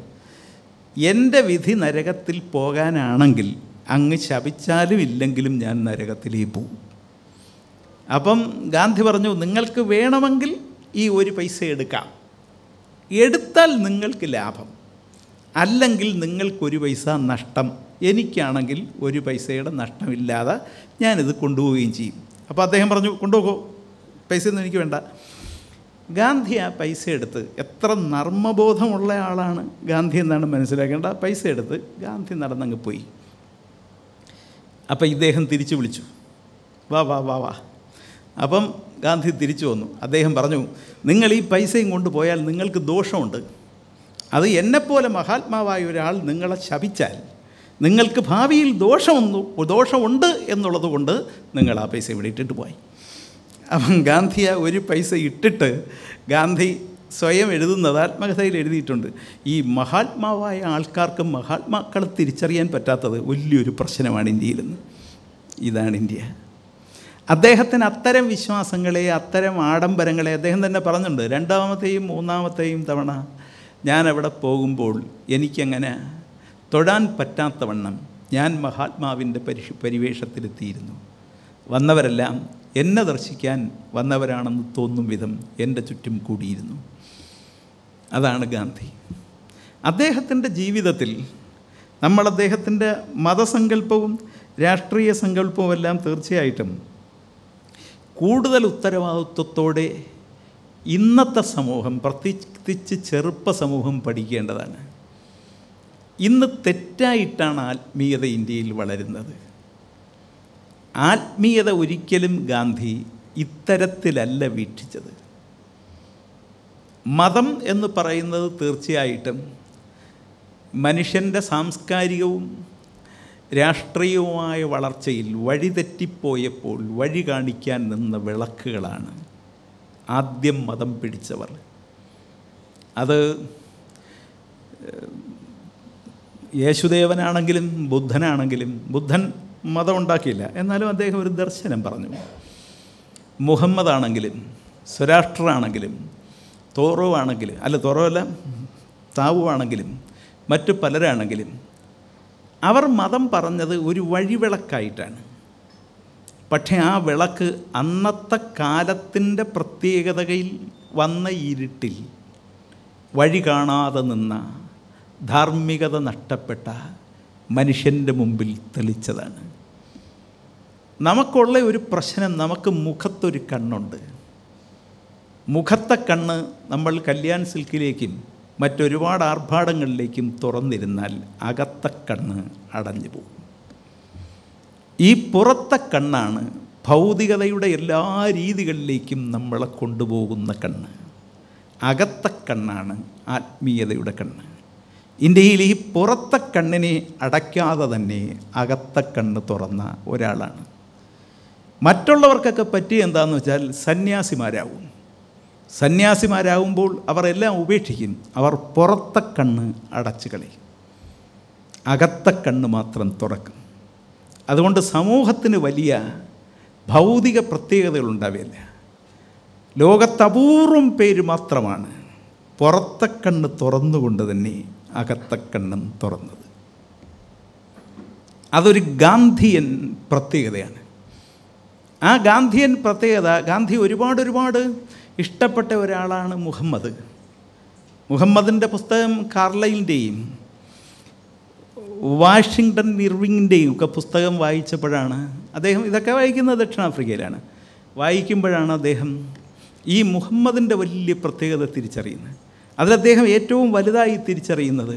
എൻ്റെ വിധി നരകത്തിൽ പോകാനാണെങ്കിൽ അങ്ങ് ശപിച്ചാലും ഇല്ലെങ്കിലും ഞാൻ നരകത്തിലേ പോകും അപ്പം ഗാന്ധി പറഞ്ഞു നിങ്ങൾക്ക് വേണമെങ്കിൽ ഈ ഒരു പൈസ എടുക്കാം എടുത്താൽ നിങ്ങൾക്ക് ലാഭം അല്ലെങ്കിൽ നിങ്ങൾക്കൊരു പൈസ നഷ്ടം എനിക്കാണെങ്കിൽ ഒരു പൈസയുടെ നഷ്ടമില്ലാതെ ഞാനിത് കൊണ്ടുപോവുകയും ചെയ്യും അപ്പോൾ അദ്ദേഹം പറഞ്ഞു കൊണ്ടുപോകോ പൈസയൊന്നും എനിക്ക് വേണ്ട ഗാന്ധി ആ പൈസ എടുത്ത് എത്ര നർമ്മബോധമുള്ള ആളാണ് ഗാന്ധി എന്നാണ് മനസ്സിലാക്കേണ്ട പൈസ എടുത്ത് ഗാന്ധി നടന്നങ്ങ് പോയി അപ്പോൾ ഇദ്ദേഹം തിരിച്ചു വിളിച്ചു വാ വാ വാ വാ അപ്പം ഗാന്ധി തിരിച്ചു വന്നു അദ്ദേഹം പറഞ്ഞു നിങ്ങൾ ഈ പൈസയും കൊണ്ടുപോയാൽ നിങ്ങൾക്ക് ദോഷമുണ്ട് അത് എന്നെപ്പോലെ മഹാത്മാവായ ഒരാൾ നിങ്ങളെ ശപിച്ചാൽ നിങ്ങൾക്ക് ഭാവിയിൽ ദോഷമൊന്നു ദോഷമുണ്ട് എന്നുള്ളത് കൊണ്ട് നിങ്ങൾ ആ പൈസ ഇവിടെ ഇട്ടിട്ട് പോയി അപ്പം ഗാന്ധിയെ ഒരു പൈസ ഇട്ടിട്ട് ഗാന്ധി സ്വയം എഴുതുന്നത് ആത്മകഥയിൽ എഴുതിയിട്ടുണ്ട് ഈ മഹാത്മാവായ ആൾക്കാർക്ക് മഹാത്മാക്കളെ തിരിച്ചറിയാൻ പറ്റാത്തത് വലിയൊരു പ്രശ്നമാണ് ഇന്ത്യയിലെന്ന് ഇതാണ് ഇന്ത്യ അദ്ദേഹത്തിന് അത്തരം വിശ്വാസങ്ങളെ അത്തരം ആഡംബരങ്ങളെ അദ്ദേഹം തന്നെ പറഞ്ഞിട്ടുണ്ട് രണ്ടാമത്തെയും മൂന്നാമത്തെയും തവണ ഞാൻ അവിടെ പോകുമ്പോൾ എനിക്കങ്ങനെ തൊഴാൻ പറ്റാത്തവണ്ണം ഞാൻ മഹാത്മാവിൻ്റെ പരിഷ പരിവേഷത്തിലെത്തിയിരുന്നു വന്നവരെല്ലാം എന്നെ ദർശിക്കാൻ വന്നവരാണെന്ന് തോന്നും വിധം എൻ്റെ ചുറ്റും കൂടിയിരുന്നു അതാണ് ഗാന്ധി അദ്ദേഹത്തിൻ്റെ ജീവിതത്തിൽ നമ്മൾ അദ്ദേഹത്തിൻ്റെ മതസങ്കല്പവും രാഷ്ട്രീയ സങ്കല്പവും എല്ലാം തീർച്ചയായിട്ടും കൂടുതൽ ഉത്തരവാദിത്വത്തോടെ ഇന്നത്തെ സമൂഹം പ്രത്യേകിച്ച് ചെറുപ്പ സമൂഹം പഠിക്കേണ്ടതാണ് ഇന്ന് തെറ്റായിട്ടാണ് ആത്മീയത ഇന്ത്യയിൽ വളരുന്നത് ആത്മീയത ഒരിക്കലും ഗാന്ധി ഇത്തരത്തിലല്ല വീക്ഷിച്ചത് മതം എന്ന് പറയുന്നത് തീർച്ചയായിട്ടും മനുഷ്യൻ്റെ സാംസ്കാരികവും രാഷ്ട്രീയമായ വളർച്ചയിൽ വഴിതെറ്റിപ്പോയപ്പോൾ വഴി കാണിക്കാൻ നിന്ന വിളക്കുകളാണ് ആദ്യം മതം പിടിച്ചവർ അത് യേശുദേവനാണെങ്കിലും ബുദ്ധനാണെങ്കിലും ബുദ്ധൻ മതം ഉണ്ടാക്കിയില്ല എന്നാലും അദ്ദേഹം ഒരു ദർശനം പറഞ്ഞു മുഹമ്മദ് ആണെങ്കിലും സ്വരാഷ്ട്ര ആണെങ്കിലും തോറോ ആണെങ്കിലും അല്ല തോറോ അല്ല താവു ആണെങ്കിലും മറ്റു പലരാണെങ്കിലും അവർ മതം പറഞ്ഞത് ഒരു വഴിവിളക്കായിട്ടാണ് പക്ഷേ ആ വിളക്ക് അന്നത്തെ കാലത്തിൻ്റെ പ്രത്യേകതയിൽ വന്ന ഇരുട്ടിൽ വഴി കാണാതെ നിന്ന ധാർമ്മികത നഷ്ടപ്പെട്ട മനുഷ്യൻ്റെ മുമ്പിൽ തെളിച്ചതാണ് നമുക്കുള്ള ഒരു പ്രശ്നം നമുക്ക് മുഖത്തൊരു കണ്ണുണ്ട് മുഖത്തെ കണ്ണ് നമ്മൾ കല്യാൺ സിൽക്കിലേക്കും മറ്റൊരുപാട് ആർഭാടങ്ങളിലേക്കും തുറന്നിരുന്നാൽ അകത്ത കണ്ണ് അടഞ്ഞു പോകും ഈ പുറത്ത കണ്ണാണ് ഭൗതികതയുടെ എല്ലാ രീതികളിലേക്കും നമ്മളെ കൊണ്ടുപോകുന്ന കണ്ണ് അകത്ത കണ്ണാണ് ആത്മീയതയുടെ കണ്ണ് ഇന്ത്യയിൽ ഈ പുറത്ത കണ്ണിനെ അടയ്ക്കാതെ തന്നെ അകത്ത കണ്ണ് തുറന്ന ഒരാളാണ് മറ്റുള്ളവർക്കൊക്കെ പറ്റിയ എന്താണെന്ന് വെച്ചാൽ സന്യാസിമാരാകും സന്യാസിമാരാകുമ്പോൾ അവർ എല്ലാം ഉപേക്ഷിക്കും അവർ പുറത്തെ കണ്ണ് അടച്ചു കളയും അകത്ത കണ്ണ് മാത്രം തുറക്കും അതുകൊണ്ട് സമൂഹത്തിന് വലിയ ഭൗതിക പ്രത്യേകതകൾ ഉണ്ടാവില്ല ലോകത്തപൂർവം പേര് മാത്രമാണ് പുറത്തെ കണ്ണ് തുറന്നുകൊണ്ട് തന്നെ അകത്ത കണ്ണും തുറന്നത് അതൊരു ഗാന്ധിയൻ പ്രത്യേകതയാണ് ആ ഗാന്ധിയൻ പ്രത്യേകത ഗാന്ധി ഒരുപാട് ഒരുപാട് ഇഷ്ടപ്പെട്ട ഒരാളാണ് മുഹമ്മദ് മുഹമ്മദിൻ്റെ പുസ്തകം കാർലൈൻ്റെയും വാഷിങ്ടൺ ഇർവിങ്ങിൻ്റെയും ഒക്കെ പുസ്തകം വായിച്ചപ്പോഴാണ് അദ്ദേഹം ഇതൊക്കെ വായിക്കുന്നത് ദക്ഷിണാഫ്രിക്കയിലാണ് വായിക്കുമ്പോഴാണ് അദ്ദേഹം ഈ മുഹമ്മദിൻ്റെ വലിയ പ്രത്യേകത തിരിച്ചറിയുന്നത് അതിൽ അദ്ദേഹം ഏറ്റവും വലുതായി തിരിച്ചറിയുന്നത്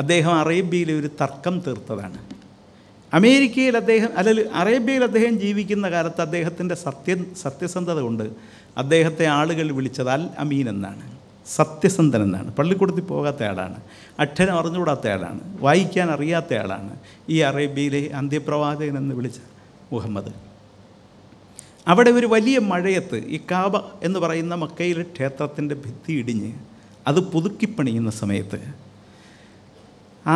അദ്ദേഹം അറേബ്യയിലെ ഒരു തർക്കം തീർത്തതാണ് അമേരിക്കയിൽ അദ്ദേഹം അല്ലെങ്കിൽ അറേബ്യയിൽ അദ്ദേഹം ജീവിക്കുന്ന കാലത്ത് അദ്ദേഹത്തിൻ്റെ സത്യ സത്യസന്ധത കൊണ്ട് അദ്ദേഹത്തെ ആളുകൾ വിളിച്ചത് അൽ അമീൻ എന്നാണ് സത്യസന്ധൻ എന്നാണ് പള്ളിക്കൂടത്തിൽ പോകാത്ത ആളാണ് അക്ഷരം അറിഞ്ഞുകൂടാത്ത ആളാണ് വായിക്കാൻ അറിയാത്ത ആളാണ് ഈ അറേബ്യയിലെ അന്ത്യപ്രവാചകൻ എന്ന് വിളിച്ച മുഹമ്മദ് അവിടെ ഒരു വലിയ മഴയത്ത് ഈ കാബ എന്ന് പറയുന്ന മക്കയിലെ ക്ഷേത്രത്തിൻ്റെ ഭിത്തി ഇടിഞ്ഞ് അത് പുതുക്കിപ്പണിയുന്ന സമയത്ത്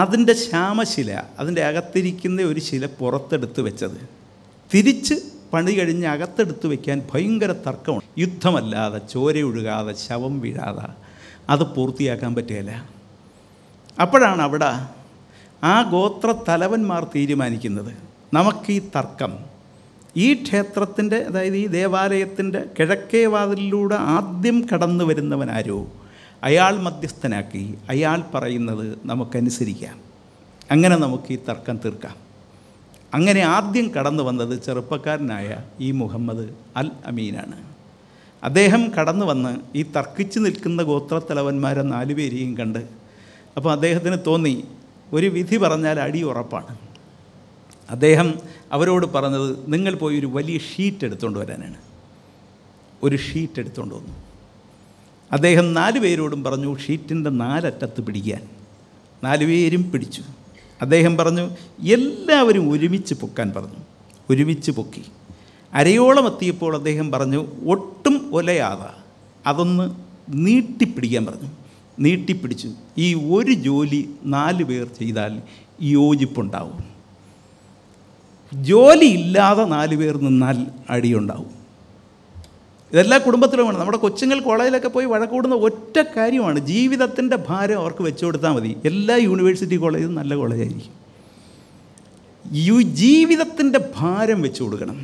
അതിൻ്റെ ശ്യാമശില അതിൻ്റെ അകത്തിരിക്കുന്ന ഒരു ശില പുറത്തെടുത്ത് വെച്ചത് തിരിച്ച് പണി കഴിഞ്ഞ് അകത്തെടുത്ത് വയ്ക്കാൻ ഭയങ്കര തർക്കമാണ് യുദ്ധമല്ലാതെ ചോരയൊഴുകാതെ ശവം വീഴാതെ അത് പൂർത്തിയാക്കാൻ പറ്റുകയില്ല അപ്പോഴാണ് അവിടെ ആ ഗോത്ര തലവന്മാർ തീരുമാനിക്കുന്നത് നമുക്ക് ഈ തർക്കം ഈ ക്ഷേത്രത്തിൻ്റെ അതായത് ഈ ദേവാലയത്തിൻ്റെ കിഴക്കേ വാതിലിലൂടെ ആദ്യം കടന്നു വരുന്നവനാരോ അയാൾ മധ്യസ്ഥനാക്കി അയാൾ പറയുന്നത് നമുക്കനുസരിക്കാം അങ്ങനെ നമുക്ക് ഈ തർക്കം തീർക്കാം അങ്ങനെ ആദ്യം കടന്നു വന്നത് ചെറുപ്പക്കാരനായ ഈ മുഹമ്മദ് അൽ അമീനാണ് അദ്ദേഹം കടന്നു വന്ന് ഈ തർക്കിച്ചു നിൽക്കുന്ന ഗോത്രത്തലവന്മാരെ നാലുപേരെയും കണ്ട് അപ്പോൾ അദ്ദേഹത്തിന് തോന്നി ഒരു വിധി പറഞ്ഞാൽ അടി ഉറപ്പാണ് അദ്ദേഹം അവരോട് പറഞ്ഞത് നിങ്ങൾ പോയി ഒരു വലിയ ഷീറ്റ് എടുത്തുകൊണ്ട് വരാനാണ് ഒരു ഷീറ്റ് എടുത്തുകൊണ്ട് വന്നു അദ്ദേഹം നാലുപേരോടും പേരോടും പറഞ്ഞു ഷീറ്റിൻ്റെ നാലറ്റത്ത് പിടിക്കാൻ നാലുപേരും പിടിച്ചു അദ്ദേഹം പറഞ്ഞു എല്ലാവരും ഒരുമിച്ച് പൊക്കാൻ പറഞ്ഞു ഒരുമിച്ച് പൊക്കി അരയോളം എത്തിയപ്പോൾ അദ്ദേഹം പറഞ്ഞു ഒട്ടും ഒലയാതെ അതൊന്ന് നീട്ടിപ്പിടിക്കാൻ പറഞ്ഞു നീട്ടിപ്പിടിച്ചു ഈ ഒരു ജോലി നാല് പേർ ചെയ്താൽ യോജിപ്പുണ്ടാവും ജോലിയില്ലാതെ നാല് പേർ നിന്നാൽ അടിയുണ്ടാവും ഇതെല്ലാ വേണം നമ്മുടെ കൊച്ചുങ്ങൾ കോളേജിലൊക്കെ പോയി വഴക്കൂടുന്ന ഒറ്റ കാര്യമാണ് ജീവിതത്തിൻ്റെ ഭാരം അവർക്ക് വെച്ചു കൊടുത്താൽ മതി എല്ലാ യൂണിവേഴ്സിറ്റി കോളേജും നല്ല കോളേജായിരിക്കും യു ജീവിതത്തിൻ്റെ ഭാരം വെച്ചു കൊടുക്കണം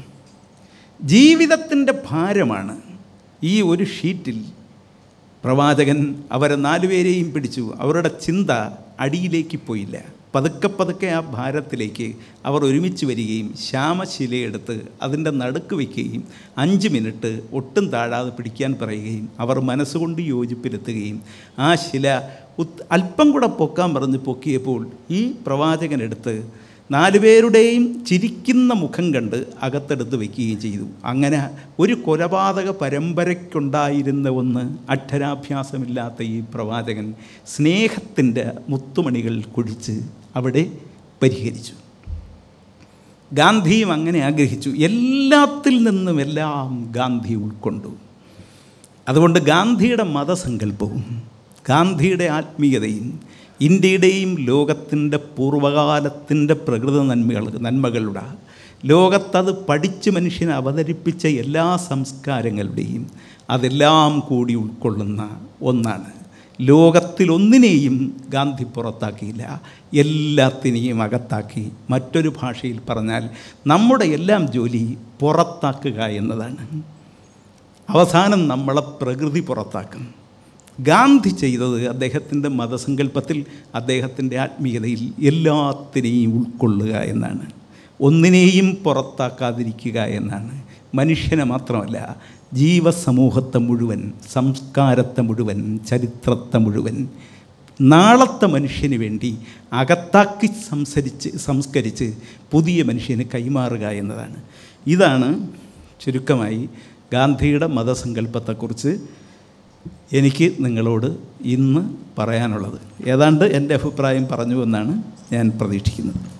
ജീവിതത്തിൻ്റെ ഭാരമാണ് ഈ ഒരു ഷീറ്റിൽ പ്രവാചകൻ അവരെ നാലുപേരെയും പിടിച്ചു അവരുടെ ചിന്ത അടിയിലേക്ക് പോയില്ല പതുക്കെ പതുക്കെ ആ ഭാരത്തിലേക്ക് അവർ ഒരുമിച്ച് വരികയും ശ്യാമശിലയെടുത്ത് അതിൻ്റെ നടുക്ക് വയ്ക്കുകയും അഞ്ച് മിനിറ്റ് ഒട്ടും താഴാതെ പിടിക്കാൻ പറയുകയും അവർ മനസ്സുകൊണ്ട് യോജിപ്പിലെത്തുകയും ആ ശില അല്പം കൂടെ പൊക്കാൻ പറഞ്ഞ് പൊക്കിയപ്പോൾ ഈ പ്രവാചകനെടുത്ത് നാലുപേരുടെയും ചിരിക്കുന്ന മുഖം കണ്ട് അകത്തെടുത്ത് വയ്ക്കുകയും ചെയ്തു അങ്ങനെ ഒരു കൊലപാതക പരമ്പരയ്ക്കുണ്ടായിരുന്ന ഒന്ന് അക്ഷരാഭ്യാസമില്ലാത്ത ഈ പ്രവാചകൻ സ്നേഹത്തിൻ്റെ മുത്തുമണികൾ കുഴിച്ച് അവിടെ പരിഹരിച്ചു ഗാന്ധിയും അങ്ങനെ ആഗ്രഹിച്ചു എല്ലാത്തിൽ നിന്നും എല്ലാം ഗാന്ധി ഉൾക്കൊണ്ടു അതുകൊണ്ട് ഗാന്ധിയുടെ മതസങ്കല്പവും ഗാന്ധിയുടെ ആത്മീയതയും ഇന്ത്യയുടെയും ലോകത്തിൻ്റെ പൂർവകാലത്തിൻ്റെ പ്രകൃത നന്മകൾ നന്മകളുടെ ലോകത്തത് പഠിച്ച് മനുഷ്യനെ അവതരിപ്പിച്ച എല്ലാ സംസ്കാരങ്ങളുടെയും അതെല്ലാം കൂടി ഉൾക്കൊള്ളുന്ന ഒന്നാണ് ലോകത്തിലൊന്നിനെയും ഗാന്ധി പുറത്താക്കിയില്ല എല്ലാത്തിനെയും അകത്താക്കി മറ്റൊരു ഭാഷയിൽ പറഞ്ഞാൽ നമ്മുടെ എല്ലാം ജോലി പുറത്താക്കുക എന്നതാണ് അവസാനം നമ്മളെ പ്രകൃതി പുറത്താക്കും ഗാന്ധി ചെയ്തത് അദ്ദേഹത്തിൻ്റെ മതസങ്കല്പത്തിൽ അദ്ദേഹത്തിൻ്റെ ആത്മീയതയിൽ എല്ലാത്തിനെയും ഉൾക്കൊള്ളുക എന്നാണ് ഒന്നിനെയും പുറത്താക്കാതിരിക്കുക എന്നാണ് മനുഷ്യനെ മാത്രമല്ല ജീവസമൂഹത്തെ മുഴുവൻ സംസ്കാരത്തെ മുഴുവൻ ചരിത്രത്തെ മുഴുവൻ നാളത്തെ മനുഷ്യന് വേണ്ടി അകത്താക്കി സംസരിച്ച് സംസ്കരിച്ച് പുതിയ മനുഷ്യന് കൈമാറുക എന്നതാണ് ഇതാണ് ചുരുക്കമായി ഗാന്ധിയുടെ മതസങ്കല്പത്തെക്കുറിച്ച് എനിക്ക് നിങ്ങളോട് ഇന്ന് പറയാനുള്ളത് ഏതാണ്ട് എൻ്റെ അഭിപ്രായം പറഞ്ഞു എന്നാണ് ഞാൻ പ്രതീക്ഷിക്കുന്നത്